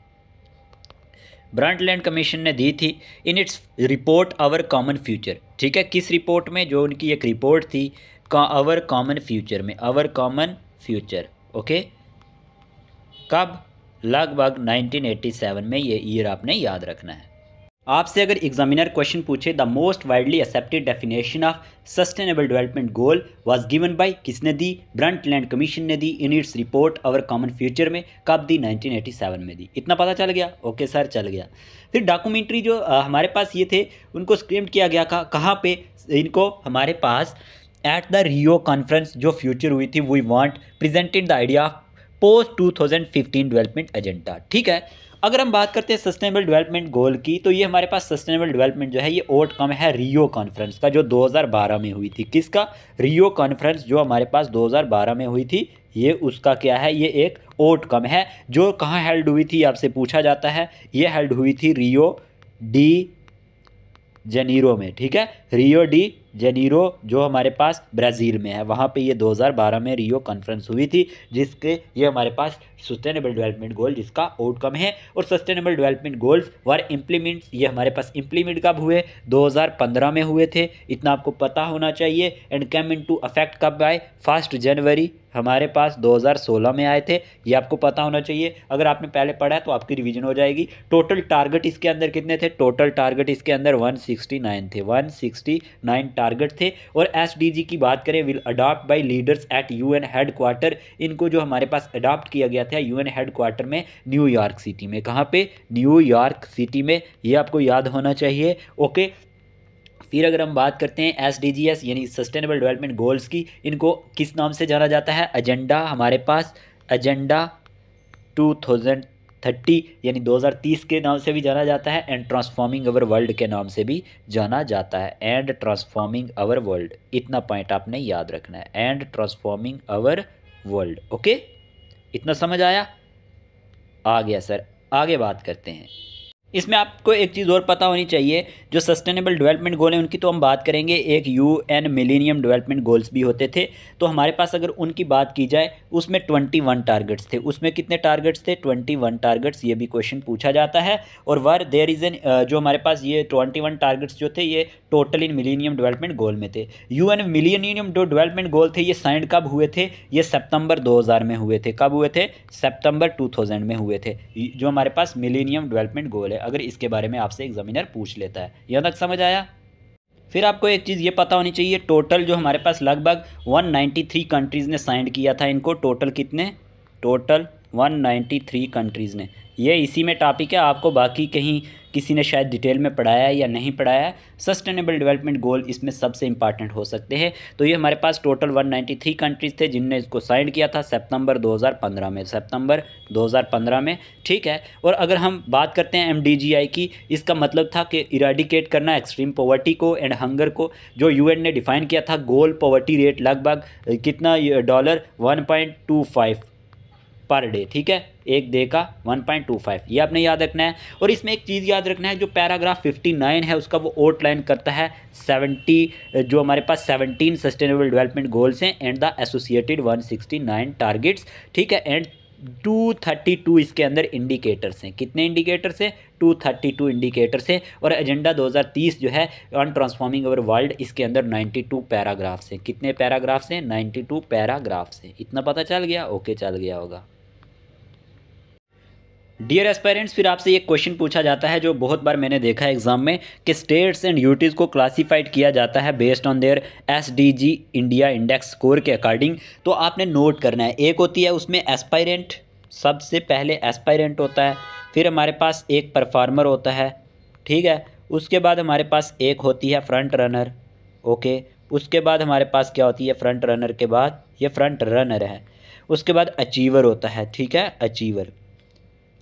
S1: लैंड कमीशन ने दी थी in its report our common future ठीक है किस रिपोर्ट में जो उनकी एक रिपोर्ट थी का आवर कॉमन फ्यूचर में आवर कॉमन फ्यूचर ओके कब लगभग 1987 में ये ईयर आपने याद रखना है आपसे अगर एग्जामिनर क्वेश्चन पूछे the most widely accepted definition of sustainable development goal was given by किसने दी ब्रंट लैंड कमीशन ने दी in its report our common future में कब दी 1987 में दी इतना पता चल गया ओके सर चल गया फिर डॉक्यूमेंट्री जो आ, हमारे पास ये थे उनको स्क्रिप्ट किया गया कहाँ पर इनको हमारे पास एट द रियो कॉन्फ्रेंस जो फ्यूचर हुई थी we want presented the idea post 2015 development agenda ठीक है अगर हम बात करते हैं सस्टेनेबल डेवलपमेंट गोल की तो ये हमारे पास सस्टेनेबल डेवलपमेंट जो है ये ओट कम है रियो कॉन्फ्रेंस का जो 2012 में हुई थी किसका रियो कॉन्फ्रेंस जो हमारे पास 2012 में हुई थी ये उसका क्या है ये एक ओट कम है जो कहाँ हेल्ड हुई थी आपसे पूछा जाता है ये हेल्ड हुई थी रियो डी जनीरो में ठीक है रियो डी जेनीरो जो हमारे पास ब्राज़ील में है वहाँ पे ये 2012 में रियो कॉन्फ्रेंस हुई थी जिसके ये हमारे पास सस्टेनेबल डेवलपमेंट गोल जिसका आउटकम है और sustainable development goals were implements ये हमारे पास इम्प्लीमेंट कब हुए 2015 में हुए थे इतना आपको पता होना चाहिए and came into effect कब आए फर्स्ट जनवरी हमारे पास 2016 में आए थे ये आपको पता होना चाहिए अगर आपने पहले पढ़ा है तो आपकी रिवीजन हो जाएगी टोटल टारगेट इसके अंदर कितने थे टोटल टारगेट इसके अंदर 169 थे 169 सिक्सटी टारगेट थे और एस की बात करें will adopt by leaders at U N headquarter इनको जो हमारे पास अडॉप्ट किया गया था यू एन हेडक्वार्टर में न्यूयॉर्क सिटी में कहाँ पे न्यूयॉर्क सिटी में ये आपको याद होना चाहिए ओके फिर अगर हम बात करते हैं एस डी जी एस यानी सस्टेनेबल डेवलपमेंट गोल्स की इनको किस नाम से जाना जाता है एजेंडा हमारे पास एजेंडा थाउजेंड थर्टी यानी 2030 के नाम से भी जाना जाता है एंड ट्रांसफॉर्मिंग अवर वर्ल्ड के नाम से भी जाना जाता है एंड ट्रांसफॉर्मिंग अवर वर्ल्ड इतना पॉइंट आपने याद रखना है and transforming our world okay इतना समझ आया आ गया सर आगे बात करते हैं इसमें आपको एक चीज़ और पता होनी चाहिए जो सस्टेनेबल डेवलपमेंट गोल हैं उनकी तो हम बात करेंगे एक U N millennium development goals भी होते थे तो हमारे पास अगर उनकी बात की जाए उसमें ट्वेंटी वन टारगेट्स थे उसमें कितने टारगेट्स थे ट्वेंटी वन टारगेट्स ये भी क्वेश्चन पूछा जाता है और वर देर इज़ एन जो हमारे पास ये ट्वेंटी वन टारगेट्स जो थे ये टोटल इन मिलीनियम डेवलपमेंट गोल में थे यू एन मिलीनियम जो डेवलपमेंट गोल थे ये साइंड कब हुए थे ये दो हज़ार में हुए थे कब हुए थे टू थाउजेंड में हुए थे जो हमारे पास मिलीनियम डेवलपमेंट गोल है अगर इसके बारे में आपसे एग्जामिनर पूछ लेता है यहाँ तक समझ आया फिर आपको एक चीज़ ये पता होनी चाहिए टोटल जो हमारे पास लगभग 193 कंट्रीज़ ने साइन किया था इनको टोटल कितने टोटल 193 कंट्रीज़ ने ये इसी में टॉपिक है आपको बाकी कहीं किसी ने शायद डिटेल में पढ़ाया या नहीं पढ़ाया सस्टेनेबल डेवलपमेंट गोल इसमें सबसे इंपॉर्टेंट हो सकते हैं तो ये हमारे पास टोटल 193 कंट्रीज थे जिनने इसको साइन किया था सितंबर 2015 में सितंबर 2015 में ठीक है और अगर हम बात करते हैं एम की इसका मतलब था कि इराडिकेट करना एक्सट्रीम पॉवर्टी को एंड हंगर को जो यू ने डिफाइन किया था गोल पॉवर्टी रेट लगभग कितना डॉलर वन पर डे ठीक है एक डे का 1.25 ये आपने याद रखना है और इसमें एक चीज़ याद रखना है जो पैराग्राफ 59 है उसका वो लाइन करता है 70 जो हमारे पास 17 सस्टेनेबल डेवलपमेंट गोल्स हैं एंड द एसोसिएटेड 169 टारगेट्स ठीक है एंड 232 इसके अंदर इंडिकेटर्स हैं कितने इंडिकेटर्स हैं 232 इंडिकेटर्स हैं और एजेंडा 2030 जो है ऑन ट्रांसफॉर्मिंग अवर वर्ल्ड इसके अंदर 92 पैराग्राफ्स हैं कितने पैराग्राफ्स हैं 92 पैराग्राफ्स हैं इतना पता चल गया ओके चल गया होगा डियर एस्पेरेंट्स फिर आपसे एक क्वेश्चन पूछा जाता है जो बहुत बार मैंने देखा है एग्जाम में कि स्टेट्स एंड यूटीज़ को क्लासिफाइड किया जाता है based on their SDG India index score के अकॉर्डिंग तो आपने नोट करना है एक होती है उसमें एस्पायरेंट सबसे पहले एस्पायरेंट होता है फिर हमारे पास एक परफार्मर होता है ठीक है उसके बाद हमारे पास एक होती है फ्रंट रनर ओके उसके बाद हमारे पास क्या होती है फ्रंट रनर के बाद ये फ्रंट रनर है उसके बाद अचीवर होता है ठीक है अचीवर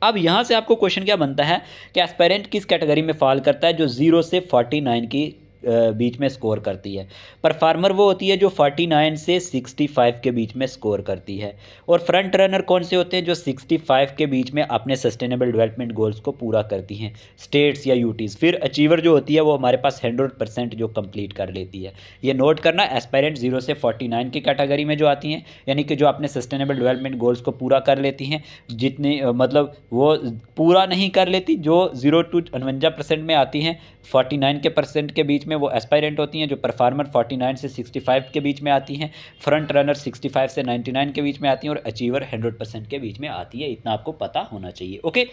S1: अब यहाँ से आपको क्वेश्चन क्या बनता है कि एस्पेरेंट किस कैटेगरी में फॉल करता है जो जीरो से फोर्टी नाइन की बीच में स्कोर करती है परफार्मर वो होती है जो 49 से 65 के बीच में स्कोर करती है और फ्रंट रनर कौन से होते हैं जो 65 के बीच में अपने सस्टेनेबल डेवलपमेंट गोल्स को पूरा करती हैं स्टेट्स या यूटीज़ फिर अचीवर जो होती है वो हमारे पास हंड्रेड परसेंट जो कंप्लीट कर लेती है ये नोट करना एस्पायरेंट जीरो से फोर्टी नाइन की कैटेगरी में जो आती हैं यानी कि जो अपने सस्टेनेबल डेवलपमेंट गोल्स को पूरा कर लेती हैं जितनी मतलब वो पूरा नहीं कर लेती जो जीरो टू अनवंजा परसेंट में आती हैं फोर्टी नाइन के परसेंट के बीच में वो एस्पायरेंट होती हैं जो परफार्मर 49 से 65 के बीच में आती हैं फ्रंट रनर 65 से 99 के बीच में आती हैं और अचीवर 100 परसेंट के बीच में आती है इतना आपको पता होना चाहिए ओके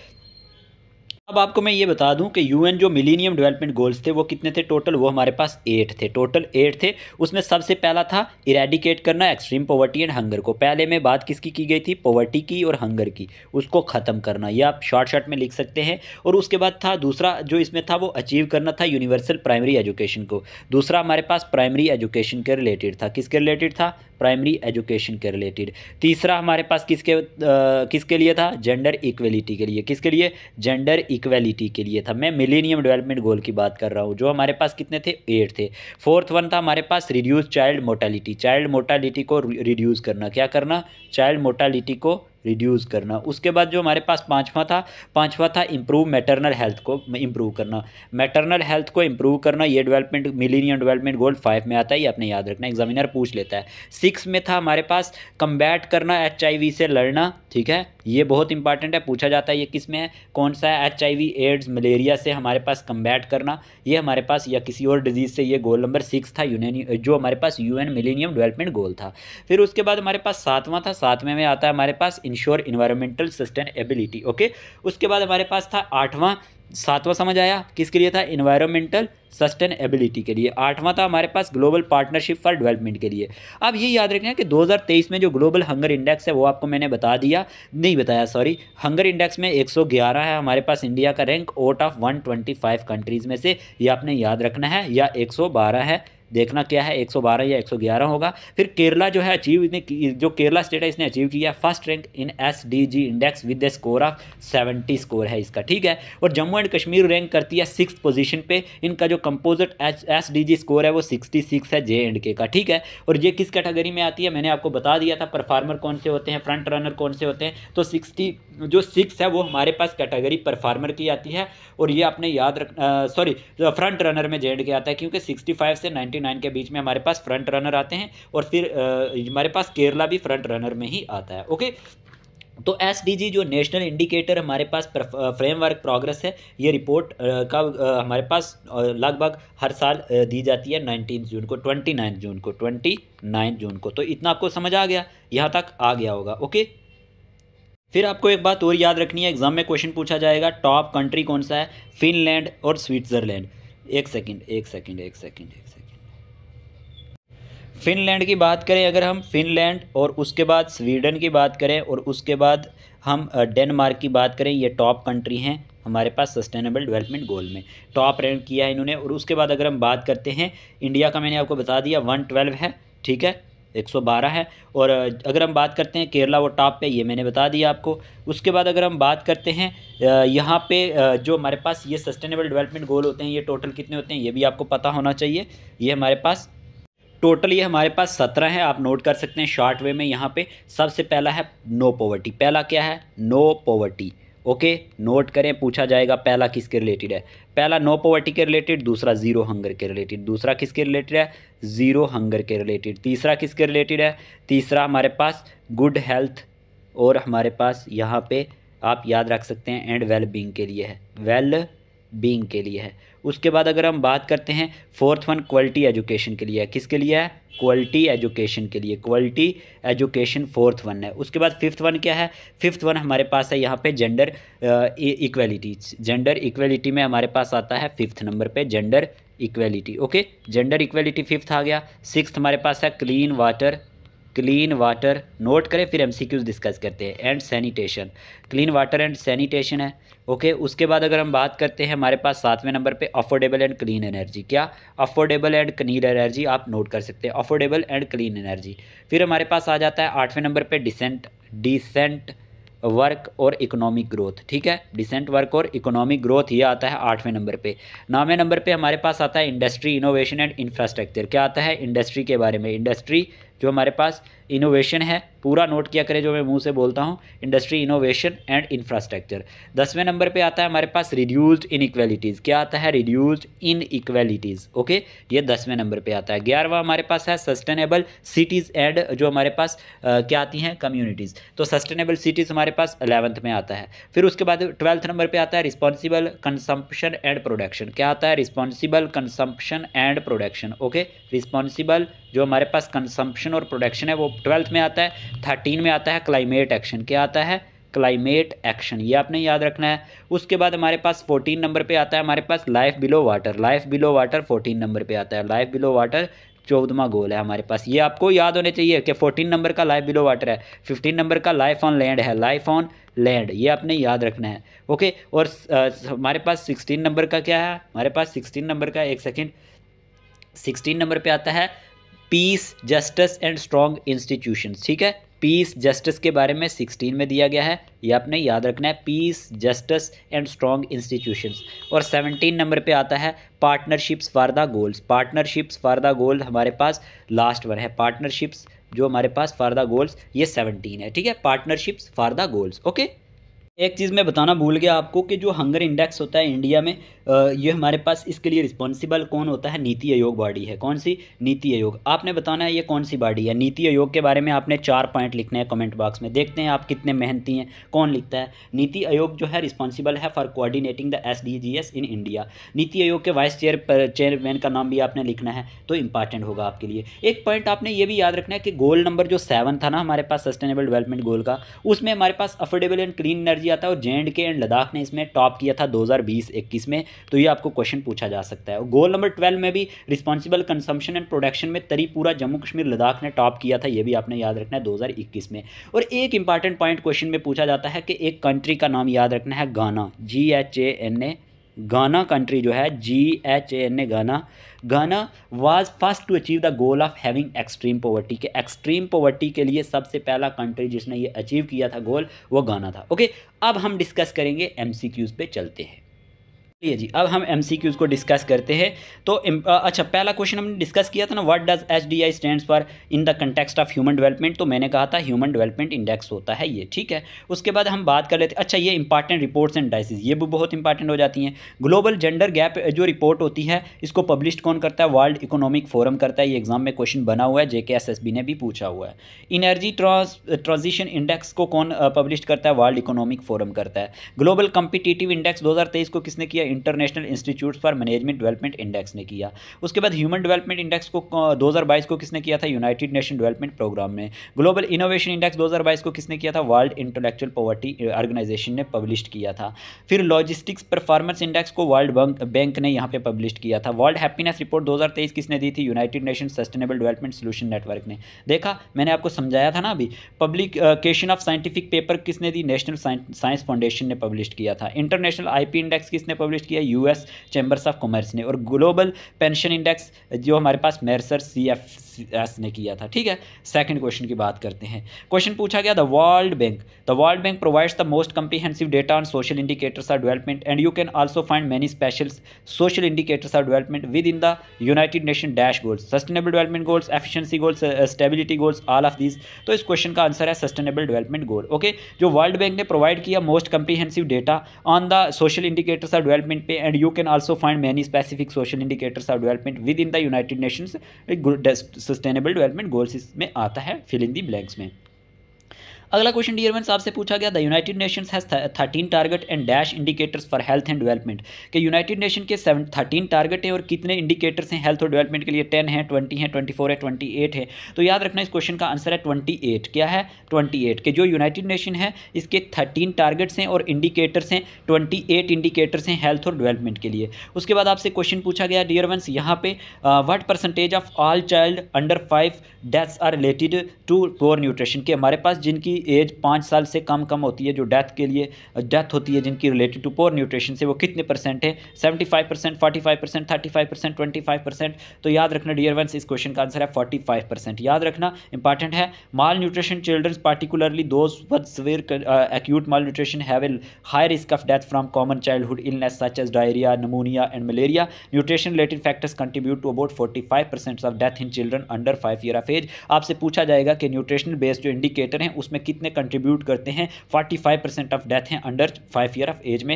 S1: अब आपको मैं ये बता दूं कि यूएन जो मिलीनियम डेवलपमेंट गोल्स थे वो कितने थे टोटल वो हमारे पास एट थे टोटल एट थे उसमें सबसे पहला था इरेडिकेट करना एक्सट्रीम पोवर्टी एंड हंगर को पहले में बात किसकी की गई थी पोवर्टी की और हंगर की उसको ख़त्म करना ये आप शॉर्ट शॉर्ट में लिख सकते हैं और उसके बाद था दूसरा जो इसमें था वो अचीव करना था यूनिवर्सल प्राइमरी एजुकेशन को दूसरा हमारे पास प्राइमरी एजुकेशन के रिलेटेड था किसके रिलेटेड था प्राइमरी एजुकेशन के रिलेटेड तीसरा हमारे पास किसके किसके लिए था जेंडर इक्वलिटी के लिए किसके लिए जेंडर इक्वेलिटी के लिए था मैं मिलेनियम डेवलपमेंट गोल की बात कर रहा हूँ जो हमारे पास कितने थे एट थे फोर्थ वन था हमारे पास reduce child mortality child mortality को रिड्यूस करना क्या करना चाइल्ड मोटालिटी को रिड्यूस करना उसके बाद जो हमारे पास पाँचवा था पांचवा था इम्प्रूव मैटरनल हेल्थ को इम्प्रूव करना मैटरनल हेल्थ को इम्प्रूव करना ये development millennium development goal five में आता है ये आपने याद रखना एग्जामिनर पूछ लेता है सिक्स में था हमारे पास कम्बैट करना एच से लड़ना ठीक है ये बहुत इंपॉर्टेंट है पूछा जाता है ये किस में है कौन सा है एच एड्स मलेरिया से हमारे पास कम्बैट करना ये हमारे पास या किसी और डिजीज़ से ये गोल नंबर सिक्स था यूनियन जो हमारे पास यूएन मिलेनियम डेवलपमेंट गोल था फिर उसके बाद हमारे पास सातवां था सातवें में आता है हमारे पास इन इंश्योर इन्वायरमेंटल सस्टेनेबिलिटी ओके उसके बाद हमारे पास था आठवां सातवां समझ आया किसके लिए था इन्वायरमेंटल सस्टेनेबिलिटी के लिए आठवां था हमारे पास ग्लोबल पार्टनरशिप फॉर डेवलपमेंट के लिए अब ये याद रखें कि 2023 में जो ग्लोबल हंगर इंडेक्स है वो आपको मैंने बता दिया नहीं बताया सॉरी हंगर इंडेक्स में 111 है हमारे पास इंडिया का रैंक आउट ऑफ 125 कंट्रीज़ में से ये आपने याद रखना है या एक है देखना क्या है 112 या 111 होगा फिर केरला जो है अचीव इतने जो केरला स्टेट है इसने अचीव किया first rank in S D G index with a score of 70 score है इसका ठीक है और जम्मू एंड कश्मीर रैंक करती है सिक्स पोजीशन पे इनका जो composite S D G score है वो 66 है जे एंड के का ठीक है और ये किस कैटेगरी में आती है मैंने आपको बता दिया था परफार्मर कौन से होते हैं फ्रंट रनर कौन से होते हैं तो सिक्सटी जो सिक्स है वो हमारे पास कैटेगरी परफार्मर की आती है और ये आपने याद रख सॉरी फ्रंट रनर में जे एंड के आता है क्योंकि सिक्सटी से नाइन्टी 79 के बीच में हमारे पास फ्रंट रनर आते हैं और फिर हमारे पास केरला भी फ्रंट रनर में ही आता है ओके तो एस जो नेशनल इंडिकेटर हमारे पास फ्रेमवर्क प्रोग्रेस है ये रिपोर्ट का हमारे पास लगभग हर साल दी जाती है नाइनटीन जून को ट्वेंटी नाइन जून को ट्वेंटी नाइन जून को तो इतना आपको समझ आ गया यहाँ तक आ गया होगा ओके फिर आपको एक बात और याद रखनी है एग्जाम में क्वेश्चन पूछा जाएगा टॉप कंट्री कौन सा है फिनलैंड और स्विट्ज़रलैंड एक सेकंड एक सेकंड एक सेकंड एक सेकंड फिनलैंड की बात करें अगर हम फिनलैंड और उसके बाद स्वीडन की बात करें और उसके बाद हम डेनमार्क की बात करें ये टॉप कंट्री हैं हमारे पास सस्टेनेबल डेवलपमेंट गोल में टॉप रैंक किया है इन्होंने और उसके बाद अगर हम बात करते हैं इंडिया का मैंने आपको बता दिया वन ट्वेल्व है ठीक है एक सौ बारह है और अगर हम बात करते हैं केरला वो टॉप पे ये मैंने बता दिया आपको उसके बाद अगर हम बात करते हैं यहाँ पे जो हमारे पास ये सस्टेनेबल डेवलपमेंट गोल होते हैं ये टोटल कितने होते हैं ये भी आपको पता होना चाहिए ये हमारे पास टोटल ये हमारे पास सत्रह हैं आप नोट कर सकते हैं शॉर्ट वे में यहाँ पे सबसे पहला है नो पोवर्टी पहला क्या है नो पोवर्टी ओके नोट करें पूछा जाएगा पहला किसके रिलेटेड है पहला नो पोवर्टी के रिलेटेड दूसरा जीरो हंगर के रिलेटेड दूसरा किसके रिलेटेड है ज़ीरो हंगर के रिलेटेड तीसरा किसके रिलेटेड है तीसरा हमारे पास गुड हेल्थ और हमारे पास यहाँ पर आप याद रख सकते हैं एंड वेल बींग के लिए है वेल बींग के लिए है उसके बाद अगर हम बात करते हैं फोर्थ वन क्वालिटी एजुकेशन के लिए है किसके लिए है क्वालिटी एजुकेशन के लिए क्वालिटी एजुकेशन फोर्थ वन है उसके बाद फिफ्थ वन क्या है फिफ्थ वन हमारे पास है यहाँ पे जेंडर इक्वलिटी जेंडर इक्वलिटी में हमारे पास आता है फिफ्थ नंबर पे gender equality okay gender equality fifth आ गया सिक्स हमारे पास है clean water clean water note करें फिर एमसीक्यूज डिस्कस करते हैं and sanitation clean water and sanitation है ओके उसके बाद अगर हम बात करते हैं हमारे पास सातवें नंबर पे अफोर्डेबल एंड क्लीन एनर्जी क्या अफोर्डेबल एंड क्लीन एनर्जी आप नोट कर सकते हैं अफोर्डेबल एंड क्लीन एनर्जी फिर हमारे पास आ जाता है आठवें नंबर पर डिसेंट डिसेंट वर्क और इकोनॉमिक ग्रोथ ठीक है डिसेंट वर्क और इकोनॉमिक ग्रोथ ये आता है आठवें नंबर पे नौवें नंबर पे हमारे पास आता है इंडस्ट्री इनोवेशन एंड इंफ्रास्ट्रक्चर क्या आता है इंडस्ट्री के बारे में इंडस्ट्री जो हमारे पास इनोवेशन है पूरा नोट किया करें जो मैं मुंह से बोलता हूँ इंडस्ट्री इनोवेशन एंड इंफ्रास्ट्रक्चर दसवें नंबर पे आता है हमारे पास रिड्यूस्ड इक्वेलिटीज़ क्या आता है रिड्यूस्ड इक्वेलिटीज़ ओके ये दसवें नंबर पे आता है ग्यारहवा हमारे पास है सस्टेनेबल सिटीज़ एंड जो हमारे पास आ, क्या आती हैं कम्यूनिटीज़ तो सस्टेनेबल सिटीज़ हमारे पास अलेवंथ में आता है फिर उसके बाद ट्वेल्थ नंबर पर आता है रिस्पॉन्सिबल कंसम्पन एंड प्रोडक्शन क्या आता है responsible consumption and production okay responsible जो हमारे पास कंसम्पशन और प्रोडक्शन है वो ट्वेल्थ में आता है थर्टीन में आता है क्लाइमेट एक्शन क्या आता है क्लाइमेट एक्शन ये आपने याद रखना है उसके बाद हमारे पास फोर्टीन नंबर पे आता है हमारे पास life below water life below water fourteen number पे आता है लाइफ बिलो वाटर चौदहवा गोल है हमारे पास ये आपको याद होने चाहिए कि फोर्टीन नंबर का लाइफ बिलो वाटर है फिफ्टीन नंबर का लाइफ ऑन लैंड है लाइफ ऑन लैंड ये आपने याद रखना है ओके और हमारे पास सिक्सटीन नंबर का क्या है हमारे पास सिक्सटीन नंबर का एक सेकेंड सिक्सटीन नंबर पर आता है peace justice and strong institution ठीक है पीस जस्टिस के बारे में सिक्सटीन में दिया गया है ये आपने याद रखना है peace justice and strong institutions और सेवनटीन नंबर पे आता है partnerships for the goals partnerships for the goal हमारे पास लास्ट वन है पार्टनरशिप्स जो हमारे पास फॉर द गोल्स ये सेवनटीन है ठीक है partnerships for the goals okay एक चीज़ मैं बताना भूल गया आपको कि जो हंगर इंडेक्स होता है इंडिया में ये हमारे पास इसके लिए रिस्पॉन्सिबल कौन होता है नीति आयोग बॉडी है कौन सी नीति आयोग आपने बताना है ये कौन सी बॉडी है नीति आयोग के बारे में आपने चार पॉइंट लिखने हैं कमेंट बॉक्स में देखते हैं आप कितने मेहनती हैं कौन लिखता है नीति आयोग जो है रिस्पॉन्सिबल है for coordinating the S in India NITI Aayog के वाइस चेयर चेयरमैन का नाम भी आपने लिखना है तो इंपॉर्टेंट होगा आपके लिए एक पॉइंट आपने ये भी याद रखना है कि गोल नंबर जो सेवन था ना हमारे पास सस्टेनेबल डेवलपमेंट गोल का उसमें हमारे पास अफोर्डेबल एंड क्लीन एनर्जी किया था और J and K and Ladakh ने इसमें टॉप किया था 2020-21 में तो ये आपको क्वेश्चन पूछा जा सकता है गोल नंबर ट्वेल्व में भी रिस्पॉन्सिबल कंसम्पशन एंड प्रोडक्शन में तरी पूरा जम्मू कश्मीर लद्दाख ने टॉप किया था ये भी आपने याद रखना है दो में और एक इंपॉर्टेंट पॉइंट क्वेश्चन में पूछा जाता है कि एक कंट्री का नाम याद रखना है गाना जी एच ए एन ए गाना कंट्री जो है जी H A N a Ghana Ghana was first to achieve the goal of halving extreme poverty के एक्सट्रीम पोवर्टी के लिए सबसे पहला कंट्री जिसने ये अचीव किया था गोल वो गाना था ओके अब हम डिस्कस करेंगे एम पे चलते हैं है जी अब हम एम को डिस्कस करते हैं तो अच्छा पहला क्वेश्चन हमने डिस्कस किया था ना what does H D I stand for in the context of human development तो मैंने कहा था ह्यूमन डेवलपमेंट इंडेक्स होता है ये ठीक है उसके बाद हम बात कर लेते अच्छा ये इंपॉर्टेंट रिपोर्ट्स एंड डाइसिस ये भी बहुत इंपॉर्टेंट हो जाती हैं ग्लोबल जेंडर गैप जो रिपोर्ट होती है इसको पब्लिश कौन करता है वर्ल्ड इकोनॉमिक फोरम करता है ये एग्जाम में क्वेश्चन बना हुआ है बी ने भी पूछा हुआ है इनर्जी ट्रांजिशन इंडेक्स को कौन पब्लिश करता है वर्ल्ड इकोनॉमिक फोरम करता है ग्लोबल कंपिटेटिव इंडेक्स दो को किसने किया international institute for management development index ने किया उसके बाद ह्यूमन डेवलपमेंट इंडेक्स को 2022 को किसने किया था यूनाइटेड नेशन डेवलपमेंट प्रोग्राम ने ग्लोबल इनोवेशन इंडेक्स 2022 को किसने किया था वर्ल्ड इंटेलेक्चुअल पॉवर्टी ऑर्गेनाइजेशन ने पब्लिश किया था फिर लॉजिस्टिक्स परफॉर्मेंस इंडेक्स को वर्ल्ड बैंक ने यहाँ पे पब्लिश किया था वर्ल्ड हैप्पीनेस रिपोर्ट 2023 किसने दी थी united nation sustainable development solution network ने देखा मैंने आपको समझाया था ना अभी पब्लिकेशन ऑफ साइंटिफिक पेपर किसने दी नेशनल साइंस फाउंडेशन ने पब्लिश किया था इंटरनेशनल आईपी इंडेक्स किसने पब्लिश पब्लिश किया यूएस चैम्बर्स ऑफ कॉमर्स ने और ग्लोबल पेंशन इंडेक्स जो हमारे पास मेरसर सी एफ एस ने किया था ठीक है सेकंड क्वेश्चन की बात करते हैं क्वेश्चन पूछा गया the world bank the world bank provides the most comprehensive data on social indicators of development and you can also find many special social indicators of development within the United nation dash goals sustainable development goals efficiency goals stability goals all of these तो इस question का answer है sustainable development goal okay जो world bank ने provide किया most comprehensive data on the social indicators of development पे and you can also find many specific social indicators of development within the United nation sustainable development goals इसमें आता है filling दी blanks में अगला question dear friends आपसे पूछा गया the united nations has thirteen target and dash indicators for health and development कि united nation के सेवन थर्टीन टारगेट हैं और कितने इंडिकेटर्स हैं हेल्थ और डेवलपमेंट के लिए टेन है ट्वेंटी है ट्वेंटी फोर है ट्वेंटी एट है तो याद रखना इस क्वेश्चन का आंसर है ट्वेंटी एट क्या है ट्वेंटी एट के जो यूनाइटेड नेशन है इसके थर्टीन टारगेट्स हैं और इंडिकेटर्स हैं ट्वेंटी एट इंडिकेटर्स हैं हेल्थ और डेवलपमेंट के लिए उसके बाद आपसे क्वेश्चन पूछा गया डियर वंस यहाँ पे what percentage of all child under five deaths are related to poor nutrition के हमारे पास जिनकी की एज पाँच साल से कम कम होती है जो डेथ के लिए डेथ होती है जिनकी रिलेटेड टू पोअर न्यूट्रिशन से वो कितने परसेंट है seventy five percent forty five percent thirty five percent twenty five percent तो याद रखना डियर वंस इस क्वेश्चन का आंसर है फोर्टी फाइव परसेंट याद रखना इंपॉर्टेंट है malnutrition children particularly those with severe acute malnutrition have a high risk of death from common childhood illness such as diarrhoea pneumonia and malaria nutrition related factors contribute to about forty five percent of death in children under five year of age आपसे पूछा जाएगा कि nutrition based जो indicator हैं उसमें कितने contribute करते हैं forty five percent of death हैं under five year of age में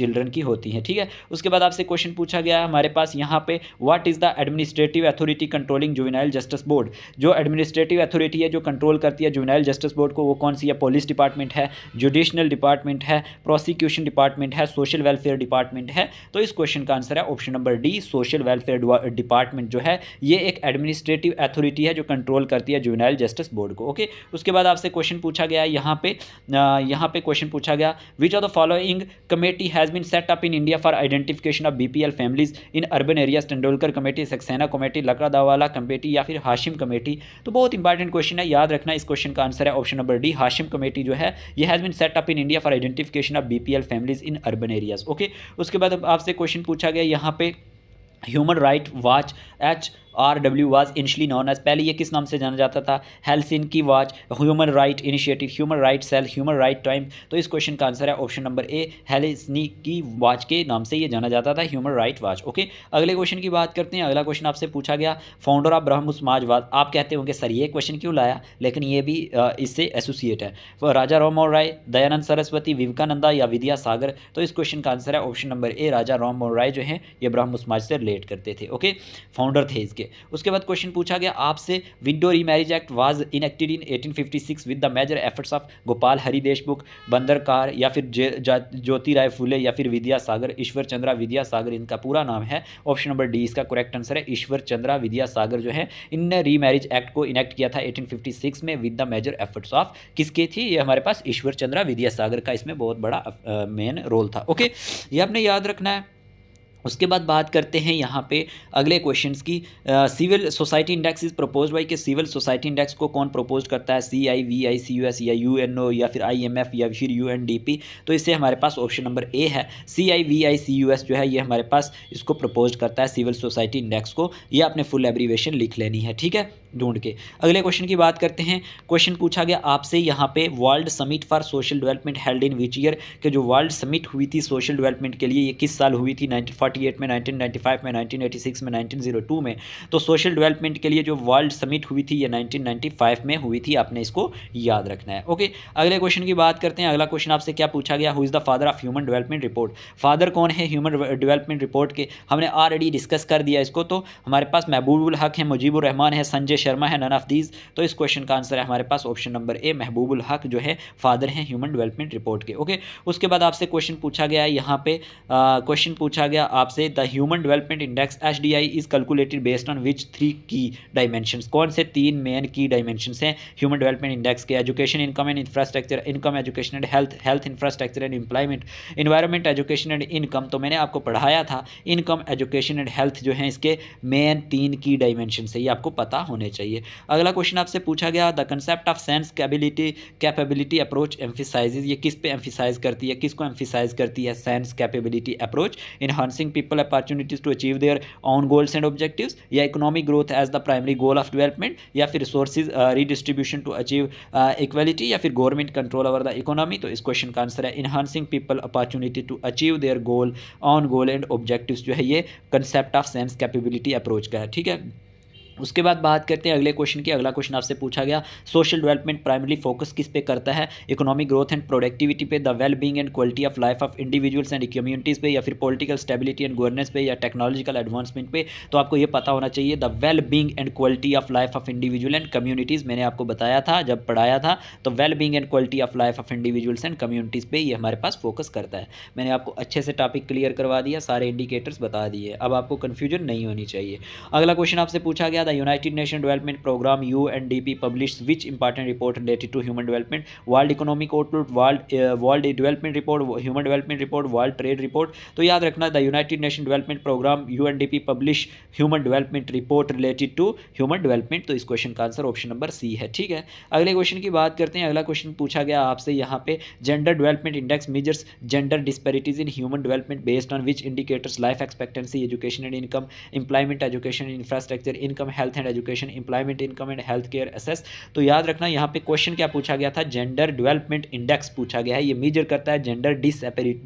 S1: चिल्ड्रन की होती हैं ठीक है उसके बाद आपसे क्वेश्चन पूछा गया है हमारे पास यहाँ पे what is the administrative authority controlling juvenile justice board जो एडमिनिस्ट्रेटिव अथॉरिटी है जो कंट्रोल करती है जुवेनाइल जस्टिस बोर्ड को वो कौन सी है पुलिस डिपार्टमेंट है जुडिशनल डिपार्टमेंट है प्रोसिक्यूशन डिपार्टमेंट है सोशल वेलफेयर डिपार्टमेंट है तो इस क्वेश्चन का आंसर है option number D social welfare department जो है ये एक एडमिनिस्ट्रेटिव अथॉरिटी है जो कंट्रोल करती है जुवेनाइल जस्टिस बोर्ड को ओके उसके बाद आपसे क्वेश्चन पूछा गया यहाँ पे यहाँ पे क्वेश्चन पूछा गया which are the following committee has been set up in India for identification of BPL families in urban areas Tendulkar committee Saxena committee Lakdawala committee या फिर हाशिम कमेटी तो बहुत इंपॉर्टेंट क्वेश्चन है याद रखना इस क्वेश्चन का आंसर है option number D Hashim committee जो है ये has been set up in India for identification of B families in urban areas okay उसके बाद आपसे क्वेश्चन पूछा गया यहाँ पे human right watch H R W was initially known as पहले ये किस नाम से जाना जाता था Helsinki watch human right initiative human right cell human right time तो इस क्वेश्चन का आंसर है ऑप्शन नंबर ए हेल्सनी की वाच के नाम से ये जाना जाता था ह्यूमन राइट वाच ओके अगले क्वेश्चन की बात करते हैं अगला क्वेश्चन आपसे पूछा गया फाउंडर ऑफ ब्रह्म समाजवाद आप कहते होंगे सर ये क्वेश्चन क्यों लाया लेकिन ये भी इससे एसोसिएट है राजा राममोहन राय दयानंद सरस्वती विवेकानंदा या विद्या सागर तो इस क्वेश्चन का आंसर है option number A Raja Rammohan Roy जो है ये ब्रह्म समाज से रिलेट करते थे ओके फाउंडर थे इसके ओके उसके बाद क्वेश्चन पूछा गया आपसे widow remarriage act was enacted in 1856 with the major efforts of Gopal Hari Deshmukh Bhandarkar या फिर ज्योति राय फूले या फिर विद्या सागर ईश्वर चंद्रा विद्या सागर इनका पूरा नाम है ऑप्शन नंबर डी इसका करेक्ट आंसर है ईश्वर चंद्रा विद्या सागर जो है इनने रीमैरिज एक्ट को इनेक्ट किया था 1856 में with the major efforts of किसके थी ये हमारे पास ईश्वर चंद्रा विद्या सागर का इसमें बहुत बड़ा मेन रोल था ओके ये आपने याद रखना है उसके बाद बात करते हैं यहाँ पे अगले क्वेश्चंस की civil society index is propose by कि सिविल सोसाइटी इंडेक्स को कौन प्रपोज करता है C I V I C U S या यू एन ओ या फिर आई एम एफ या फिर यू एन डी पी तो इससे हमारे पास ऑप्शन नंबर ए है C I V I C U S जो है ये हमारे पास इसको प्रपोज करता है सिविल सोसाइटी इंडेक्स को ये अपने फुल एब्रीवेशन लिख लेनी है ठीक है ढूंढ के अगले क्वेश्चन की बात करते हैं क्वेश्चन पूछा गया आपसे यहाँ पे world summit for social development held in which year के जो वर्ल्ड समिट हुई थी सोशल डेवलपमेंट के लिए ये किस साल हुई थी नाइनटीन में नाइनटीन में नाइनटीन में नाइनटीन oh में तो सोशल डेवलपमेंट के लिए जो वर्ल्ड समिट हुई थी ये नाइनटीन में हुई थी आपने इसको याद रखना है ओके अगले क्वेश्चन की बात करते हैं अगला क्वेश्चन आपसे क्या पूछा गया who is the father of human development report father कौन है ह्यूमन डेवलपमेंट रिपोर्ट के हमने ऑलरेडी डिस्कस कर दिया इसको तो हमारे पास महबूबुल हक है मुजीबुर रहमान है संजय शर्मा है नन ऑफ दीज तो इस क्वेश्चन का आंसर है हमारे पास option number A Mahbub ul Haq जो है फादर हैं ह्यूमन डेवलपमेंट रिपोर्ट के ओके उसके बाद आपसे क्वेश्चन पूछा गया यहाँ पे क्वेश्चन पूछा गया आपसे the human development index H D I is calculated based on which three की डायमेंशन कौन से तीन मेन की डायमेंशन हैं ह्यूमन डेवलपमेंट इंडेक्स के education income and infrastructure income education and health health infrastructure and employment environment education and income तो मैंने आपको पढ़ाया था इनकम एजुकेशन एंड हेल्थ जो है इसके मेन तीन की डायमेंशन है ये आपको पता होने चाहिए अगला क्वेश्चन आपसे पूछा गया the concept of Sen's capability capability approach emphasise ये किस पे एम्फिसाइज करती है किसको एम्फिसाइज करती है Sen's capability approach enhancing people opportunities to achieve their own goals and objective या economic growth as the primary goal of development या फिर resource redistribution to achieve equality या फिर government control over the economy तो इस question का answer है enhancing people opportunity to achieve their goal own goal and objective जो है ये concept of Sen's capability approach का है ठीक है उसके बाद बात करते हैं अगले क्वेश्चन की अगला क्वेश्चन आपसे पूछा गया सोशल डेवलपमेंट प्राइमरी फोकस किस पे करता है इकोनॉमिक ग्रोथ एंड प्रोडक्टिविटी पे the well being and quality of life of individuals and communities पे या फिर पॉलिटिकल स्टेबिलिटी एंड गवर्नेंस पे या टेक्नोलॉजिकल एडवांसमेंट पे तो आपको ये पता होना चाहिए the well being and quality of life of individual and communities मैंने आपको बताया था जब पढ़ाया था तो well being and quality of life of individuals and communities पर ये हमारे पास फोकस करता है मैंने आपको अच्छे से टॉपिक क्लियर करवा दिया सारे इंडिकेटर्स बता दिए अब आपको कन्फ्यूजन नहीं होनी चाहिए अगला क्वेश्चन आपसे पूछा गया nation development programme U Development D P publish which important report related to human development world economic output world world development report human development report world trade report तो याद रखना the United nation development programme P publish human development report related to human development तो इस question का answer option number C है ठीक है अगले क्वेश्चन की बात करते हैं अगला क्वेश्चन पूछा गया आपसे यहाँ पे gender development index measures gender disparities in human development based on which indicators life expectancy education and income employment education infrastructure income health and education employment income and health care access तो याद रखना यहाँ पे question क्या पूछा गया था gender development index पूछा गया है ये मेजर करता है जेंडर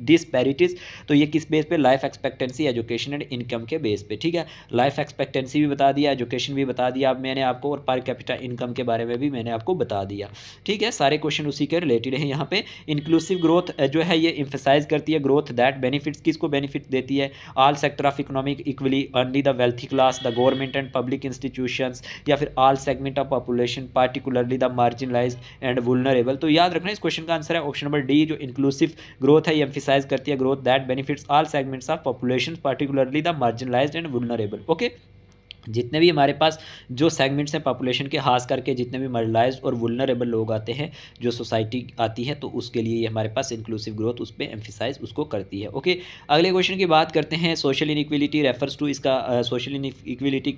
S1: डिसपैरिटीज तो ये किस बेस पे life expectancy education and income के बेस पे ठीक है लाइफ एक्सपेक्टेंसी भी बता दिया एजुकेशन भी बता दिया अब मैंने आपको और पर कैपिटा इनकम के बारे में भी मैंने आपको बता दिया ठीक है सारे क्वेश्चन उसी के रिलेटेड हैं यहाँ पे इंक्लूसिव ग्रोथ जो है ये इंफेसाइज करती है ग्रोथ दैट बेनिफिट्स किसको बेनिफिट देती है all sector of economic equally only the wealthy class the government and public institutions या फिर all segment of population particularly the marginalise and vulnerable तो याद रखना इस क्वेश्चन का आंसर है ऑप्शन नंबर डी जो इंक्लूसिव ग्रोथ है ये एम्फिसाइज करती है growth that benefits all segments of population particularly the marginalise and vulnerable okay जितने भी हमारे पास जो सेगमेंट्स हैं पॉपुलेशन के खास करके जितने भी मरलाइज और वुलनरेबल लोग आते हैं जो सोसाइटी आती है तो उसके लिए हमारे पास इंक्लूसिव ग्रोथ उस पर एम्फिसाइज उसको करती है ओके अगले क्वेश्चन की बात करते हैं सोशल इनक्विलिटी रेफर्स टू इसका सोशल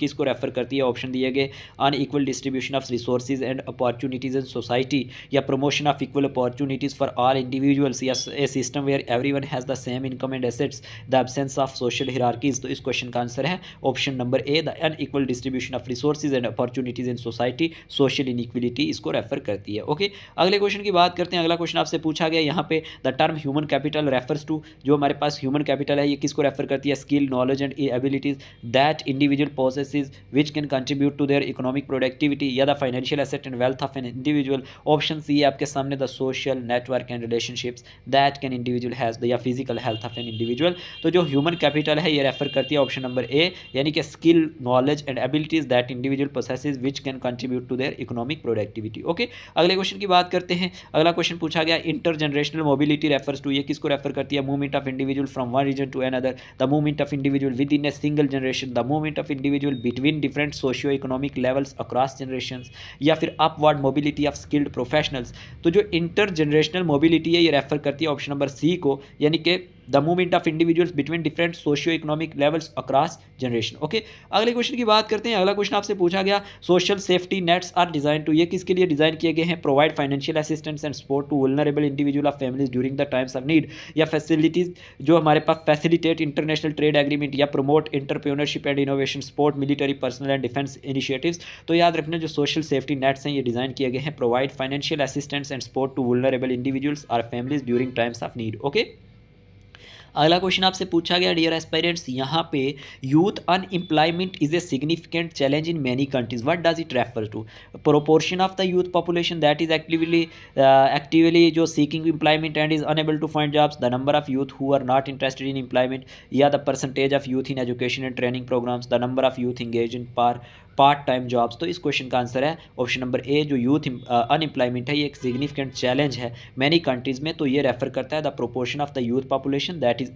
S1: किस को रेफर करती है ऑप्शन दिए गए unequal distribution of resource and opportunities in society या promotion of equal opportunities for all individuals या a system where everyone has the same income and assets the absence of social hierarchies तो इस question का answer है option number A the unequal distribution of resources and opportunities in society social inequality इसको refer करती है okay अगले question की बात करते हैं अगला क्वेश्चन आपसे पूछा गया यहाँ पे the term human capital refers to जो हमारे पास ह्यूमन कैपिटल है ये किसको रेफर करती है skill knowledge and abilities that individual possess which can contribute to their economic productivity या the financial asset and wealth of an individual option C आपके सामने the social network and relationships that can individual has या physical health of an individual तो जो human capital है ये refer करती है ऑप्शन नंबर ए यानी कि skill knowledge knowledge and abilities that individual possesses which can contribute to their economic productivity okay अगले क्वेश्चन की बात करते हैं अगला क्वेश्चन पूछा गया intergenerational mobility refers to ये किसको रेफर करती है movement of individual from one region to another the movement of individual within a single generation the movement of individual between different socio economic levels across generation या फिर upward mobility of skilled professionals तो जो inter intergenerational mobility है ये refer करती है option number C को यानी कि the movement of individuals between different socio economic levels across generation okay अगले क्वेश्चन की बात करते हैं अगला क्वेश्चन आपसे पूछा गया social safety nets are design to ये किसके लिए डिजाइन किए गए हैं provide financial assistance and support to vulnerable individual of families during the times of need या फैसिलिटीज जो हमारे पास फैसिलिटेट इंटरनेशनल ट्रेड एग्रीमेंट या promote entrepreneurship and innovation support military personnel and defence initiative तो याद रखना जो सोशल सेफ्टी नेट्स हैं ये डिजाइन किए गए हैं provide financial assistance and support to vulnerable individuals or families during times of need okay अगला क्वेश्चन आपसे पूछा गया डियर एस्पेरेंट्स यहाँ पे youth unemployment is a significant challenge in many countries what does it refer to proportion of the youth population that is actively actively जो seeking employment and is unable to find jobs the number of youth who are not interested in employment या the percentage of youth in education and training programmes the number of youth engage in par part time jobs तो इस question का answer है option number ए जो youth unemployment uh, है ये एक significant challenge है मैनी कंट्रीज़ में तो ये रेफर करता है the proportion of the youth population that is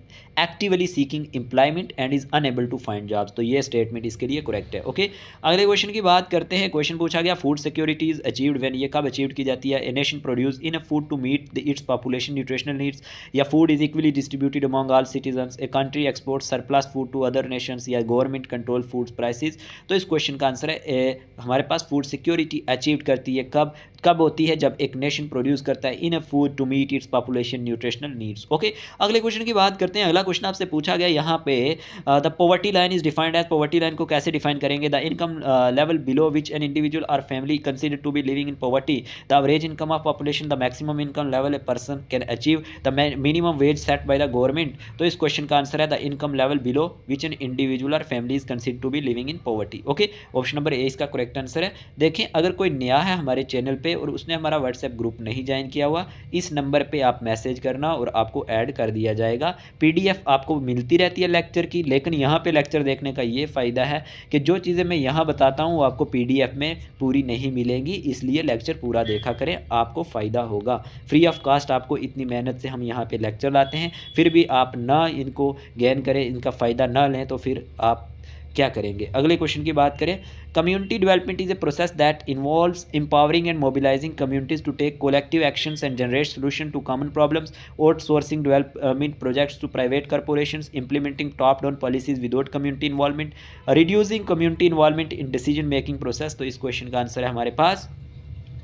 S1: actively seeking employment and is unable to find jobs तो ये स्टेटमेंट इसके लिए करेक्ट है ओके अगले क्वेश्चन की बात करते हैं क्वेश्चन पूछा गया food security is achieved when ये कब अचीव की जाती है a nation produce enough food to meet the its population nutritional needs या food is equally distributed among all citizen a country export surplus food to other nation या government control food prices तो इस question का answer है ए हमारे पास food security achieve करती है कब कब होती है जब एक नेशन प्रोड्यूस करता है enough food to meet its population nutritional needs okay अगले क्वेश्चन की बात करते हैं अगला क्वेश्चन आपसे पूछा गया यहाँ पे the poverty line is defined as poverty line को कैसे डिफाइन करेंगे the income level below which an individual or family consider to be living in poverty the average income of population the maximum income level a person can achieve the minimum wage set by the government तो इस question का answer है the income level below which an individual or family is consider to be living in poverty okay option number A इसका correct answer है देखें अगर कोई नया है हमारे चैनल पर और उसने हमारा व्हाट्सएप ग्रुप नहीं ज्वाइन किया हुआ इस नंबर पे आप मैसेज करना और आपको ऐड कर दिया जाएगा पीडीएफ आपको मिलती रहती है लेक्चर की लेकिन यहाँ पे लेक्चर देखने का ये फ़ायदा है कि जो चीज़ें मैं यहाँ बताता हूँ वो आपको पी में पूरी नहीं मिलेंगी इसलिए लेक्चर पूरा देखा करें आपको फ़ायदा होगा फ्री ऑफ कास्ट आपको इतनी मेहनत से हम यहाँ पर लेक्चर लाते हैं फिर भी आप ना इनको गेन करें इनका फ़ायदा ना लें तो फिर आप क्या करेंगे अगले क्वेश्चन की बात करें community development is a process that involves empowering and mobilising communities to take collective actions and generate solution to common problems outsourcing development projects to private corporation implementing top down policies without community involvement reducing community involvement in decision making process तो इस question का answer है हमारे पास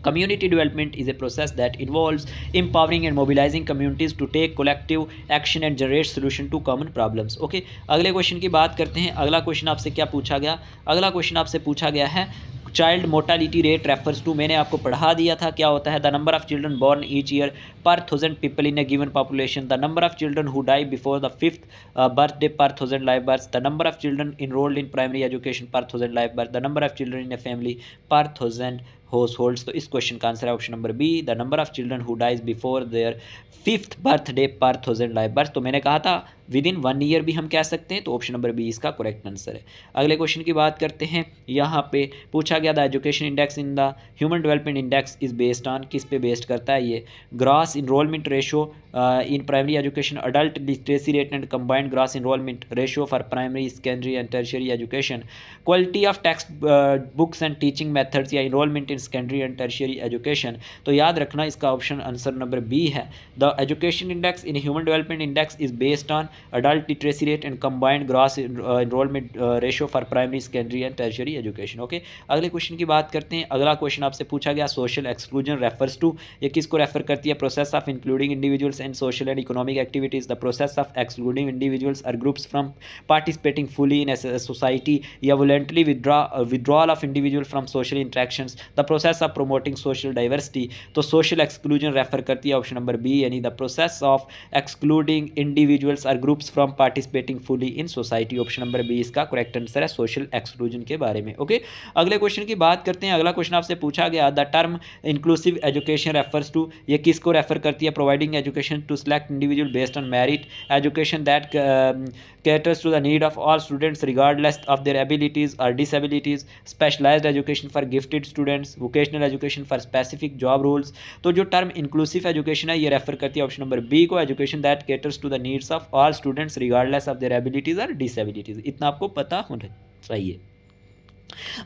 S1: Community development is a process that involves empowering and mobilizing communities to take collective action and generate solution to common problems. Okay question अगले question की बात करते हैं अगला क्वेश्चन आपसे क्या पूछा गया अगला क्वेश्चन आपसे पूछा गया है child mortality rate refers to मैंने आपको पढ़ा दिया था क्या होता है the number of children born each year per thousand people in a given population the number of children who die before the fifth birthday per thousand life birth the number of children enrolled in primary education per thousand life birth the number of children in a family per thousand households तो इस question का answer है option number B the number of children who dies before their fifth birthday per thousand life birth तो मैंने कहा था with in one year भी हम कह सकते हैं तो ऑप्शन नंबर बी इसका करेक्ट आंसर है अगले क्वेश्चन की बात करते हैं यहाँ पे पूछा गया the education index in the human development index is based on किस पे बेस्ड करता है ये gross enrolment ratio in primary education adult literacy rate and combined gross enrolment ratio for primary secondary and tertiary education quality of textbooks and teaching methods या enrolment in secondary and tertiary education तो याद रखना इसका option answer number B है the education index in human development index is based on adult literacy rate and combined gross enrolment ratio for primary secondary and tertiary education okay अगले question की बात करते हैं अगला क्वेश्चन आपसे पूछा गया सोशल एक्सक्लूजन रेफर्स टू ये किसको रेफर करती है process of including individuals and social and economic activities the process of excluding individuals or groups from participating fully in society या voluntarily withdraw withdrawal of individual from social interaction the process of promoting social diversity तो social exclusion refer करती है option number B यानी the process of excluding individuals or groups from participating fully in society option number B इसका correct answer है social exclusion के बारे में okay अगले क्वेश्चन की बात करते हैं अगला क्वेश्चन आपसे पूछा गया the term inclusive education refers to ये किसको रेफर करती है providing education to select individual based on merit education that caters to the need of all students regardless of their abilities or disabilities specialized education for gifted students vocational education for specific job roles to jo term inclusive education hai ye refer karti hai option number B ko education that caters to the needs of all students regardless of their abilities or disabilities itna aapko pata hona chahiye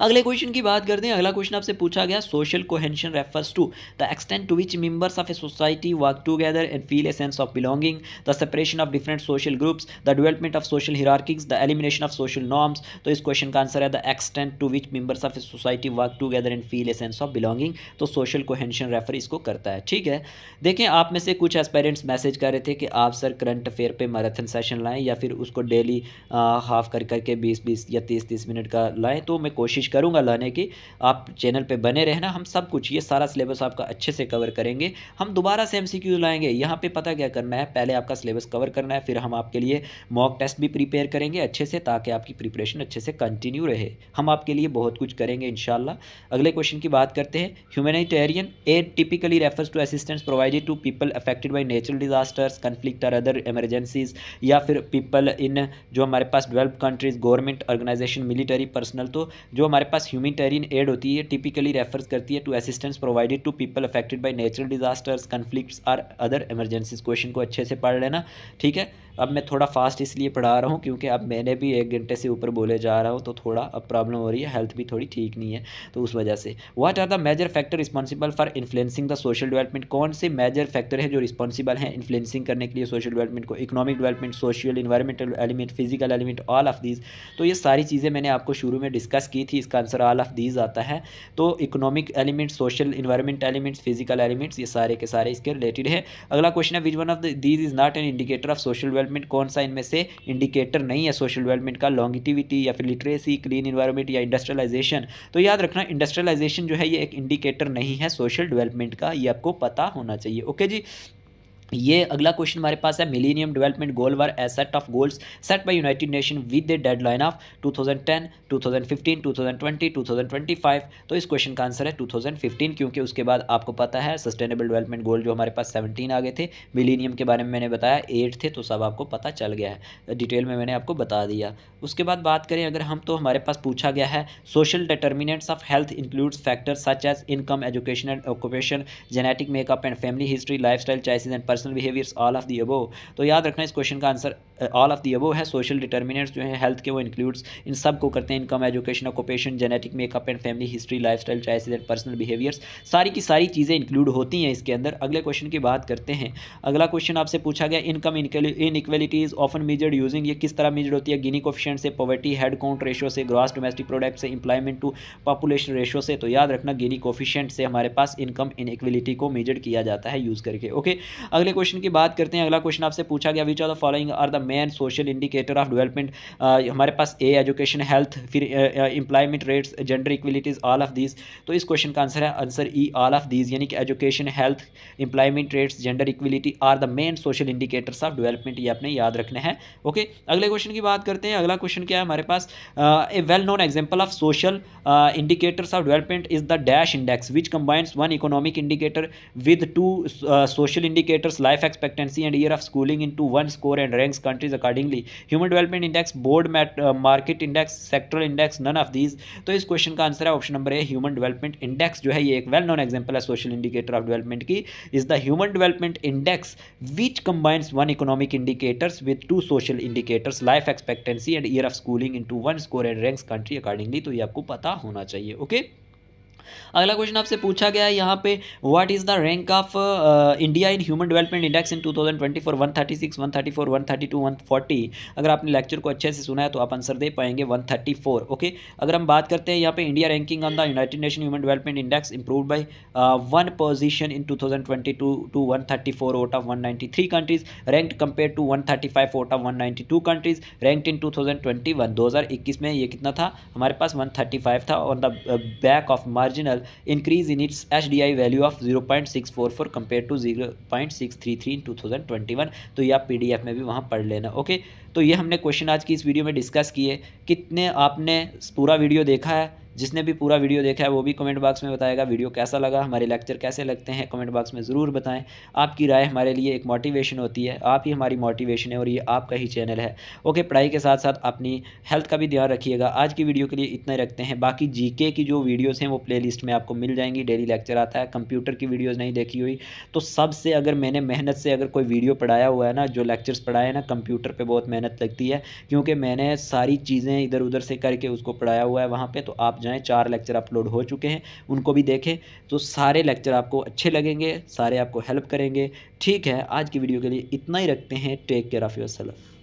S1: अगले question की बात करते हैं अगला question आपसे पूछा गया social cohesion refers to the extent to which members of a society work together and feel a sense of belonging the separation of different social groups the development of social हिरार्किंग्स the elimination of social norms तो इस question का answer है the extent to which members of a society work together and feel a sense of belonging तो social cohesion refer इसको करता है ठीक है देखें आप में से कुछ एस्पेरेंट्स मैसेज कर रहे थे कि आप सर करंट अफेयर पर मैराथन सेशन लाएँ या फिर उसको डेली हाफ कर करके बीस बीस या तीस तीस मिनट का लाएँ तो मैं कोशिश करूँगा लाने की आप चैनल पर बने रहना हम सब कुछ ये सारा सिलेबस आपका अच्छे से कवर करेंगे हम दोबारा से एम सी लाएंगे यहाँ पर पता क्या करना है पहले आपका सिलेबस कवर करना है फिर हम आपके लिए मॉक टेस्ट भी प्रिपेयर करेंगे अच्छे से ताकि आपकी प्रिपरेशन अच्छे से कंटिन्यू रहे हम आपके लिए बहुत कुछ करेंगे इन अगले क्वेश्चन की बात करते हैं humanitarian aid typically refers to assistance provided to people affected by natural disasters conflict और अदर एमरजेंसीज या फिर पीपल इन जो हमारे पास develop countries government organisation military personnel तो जो हमारे पास ह्यूमिटेरियन एड होती है टिपिकली रेफर्स करती है to assistance provided to people affected by natural disasters conflict और अदर एमरजेंसीज क्वेश्चन को अच्छे से पढ़ लेना ठीक है अब मैं थोड़ा फास्ट इसलिए पढ़ा रहा हूँ क्योंकि अब मैंने भी एक घंटे से ऊपर बोले जा रहा हूँ तो थोड़ा अब प्रॉब्लम हो रही है हेल्थ भी थोड़ी ठीक नहीं है तो उस वजह से what are the major factor responsible for influencing the social development कौन से मेजर फैक्टर हैं जो रिस्पॉन्सिबल हैं इन्फ्लुएंसिंग करने के लिए सोशल डेवलपमेंट को economic development social environmental element physical element all of these तो ये सारी चीज़ें मैंने आपको शुरू में डिस्कस की थी इसका आंसर ऑल ऑफ दीज आता है तो economic element social environment elements physical elements ये सारे के सारे इसके रिलेटेड है अगला क्वेश्चन है which one of these is not an indicator of social development कौन सा इनमें से इंडिकेटर नहीं है सोशल डेवलपमेंट का लॉन्गिटिविटी या फिर लिटरेसी क्लीन इन्वायरमेंट या इंडस्ट्रियलाइजेशन तो याद रखना इंडस्ट्रियलाइजेशन जो है ये एक इंडिकेटर नहीं है सोशल डेवलपमेंट का ये आपको पता होना चाहिए ओके जी ये अगला क्वेश्चन हमारे पास है millennium development goal were a set of goals set by United Nation with the deadline of 2010, 2015, 2020, 2025 तो इस क्वेश्चन का आंसर है 2015 क्योंकि उसके बाद आपको पता है सस्टेनेबल डेवलपमेंट गोल जो हमारे पास 17 आ गए थे मिलेनियम के बारे में मैंने बताया एट थे तो सब आपको पता चल गया है डिटेल में मैंने आपको बता दिया उसके बाद बात करें अगर हम तो हमारे पास पूछा गया है social determinants of health includes factors such as income education and occupation genetic makeup and family history life style and personal behaviours all of the above तो याद रखना इस क्वेश्चन का आंसर ऑल ऑफ दी अबो है social determinates जो हैं health के वो इंक्लूड्स इन सब को करते हैं income education occupation genetic makeup and family history life style choice and personal behaviours सारी की सारी चीज़ें इंक्लूड होती हैं इसके अंदर अगले क्वेश्चन की बात करते हैं अगला क्वेश्चन आपसे पूछा गया income in inequalities often measured using ये किस तरह मेजर्ड होती है गिनी कोफिशेंट से पॉवर्टी हेड काउंट रेशो से ग्रॉस डोमेस्टिक प्रोडक्ट से इंप्लायमेंट टू पॉपुलेशन रेशो से तो याद रखना गिनी कोफिशेंट से हमारे पास इनकम इनक्वलिटी को मेजर किया जाता है यूज़ करके ओके अगला अगले क्वेश्चन की बात करते हैं अगला क्वेश्चन आपसे पूछा गया which are the following are the main social indicator of development हमारे पास ए एजुकेशन हेल्थ फिर employment rates gender equalities all of these तो इस क्वेश्चन का आंसर है answer E all of these यानी कि education health employment rates gender equality are the main social indicators of development ये आपने याद रखने हैं ओके अगले क्वेश्चन की बात करते हैं अगला क्वेश्चन क्या है हमारे पास a well known example of social indicators of development is the dash index which combines one economic indicator with two social indicators years life expectancy and year of schooling into one score and ranks countries accordingly human development index broad market index sectoral index none of these तो इस question का answer है option number A human development index जो है ये एक well known example है social indicator of development की is the human development index which combines one economic indicators with two social indicators life expectancy and year of schooling into one score and ranks country accordingly तो ये आपको पता होना चाहिए okay okay? अगला question आपसे पूछा गया है यहाँ पे what is the rank of India in human development index in 2024 136 134 132 140 अगर आपने लेक्चर को अच्छे से सुना है तो आप आंसर दे पाएंगे 134 ओके अगर हम बात करते हैं यहाँ पे India ranking on the United Nation human development index improve by one position in two thousand twenty two one four out of one three countries rank compare to one thirty five out of one countries rank in two thousand twenty one दो हज़ार इक्कीस में ये कितना था हमारे पास one thirty five था on the back of March marginal increase in its HDI value of 0.644 compared to 0.633 in 2021 तो ये आप पीडीएफ में भी वहाँ पढ़ लेना ओके तो ये हमने क्वेश्चन आज की इस वीडियो में डिस्कस किए कितने आपने पूरा वीडियो देखा है जिसने भी पूरा वीडियो देखा है वो भी कमेंट बॉक्स में बताएगा वीडियो कैसा लगा हमारे लेक्चर कैसे लगते हैं कमेंट बॉक्स में ज़रूर बताएं आपकी राय हमारे लिए एक मोटिवेशन होती है आप ही हमारी मोटिवेशन है और ये आपका ही चैनल है ओके पढ़ाई के साथ साथ अपनी हेल्थ का भी ध्यान रखिएगा आज की वीडियो के लिए इतना रखते हैं बाकी जी की जो वीडियोज़ हैं वो प्ले में आपको मिल जाएंगी डेली लेक्चर आता है कंप्यूटर की वीडियोज़ नहीं देखी हुई तो सबसे अगर मैंने मेहनत से अगर कोई वीडियो पढ़ाया हुआ है ना जो लेक्चर्स पढ़ाए ना कंप्यूटर पर बहुत मेहनत लगती है क्योंकि मैंने सारी चीज़ें इधर उधर से करके उसको पढ़ाया हुआ है वहाँ पर तो आप जाएँ चार लेक्चर अपलोड हो चुके हैं उनको भी देखें तो सारे लेक्चर आपको अच्छे लगेंगे सारे आपको हेल्प करेंगे ठीक है आज की वीडियो के लिए इतना ही रखते हैं take care of your self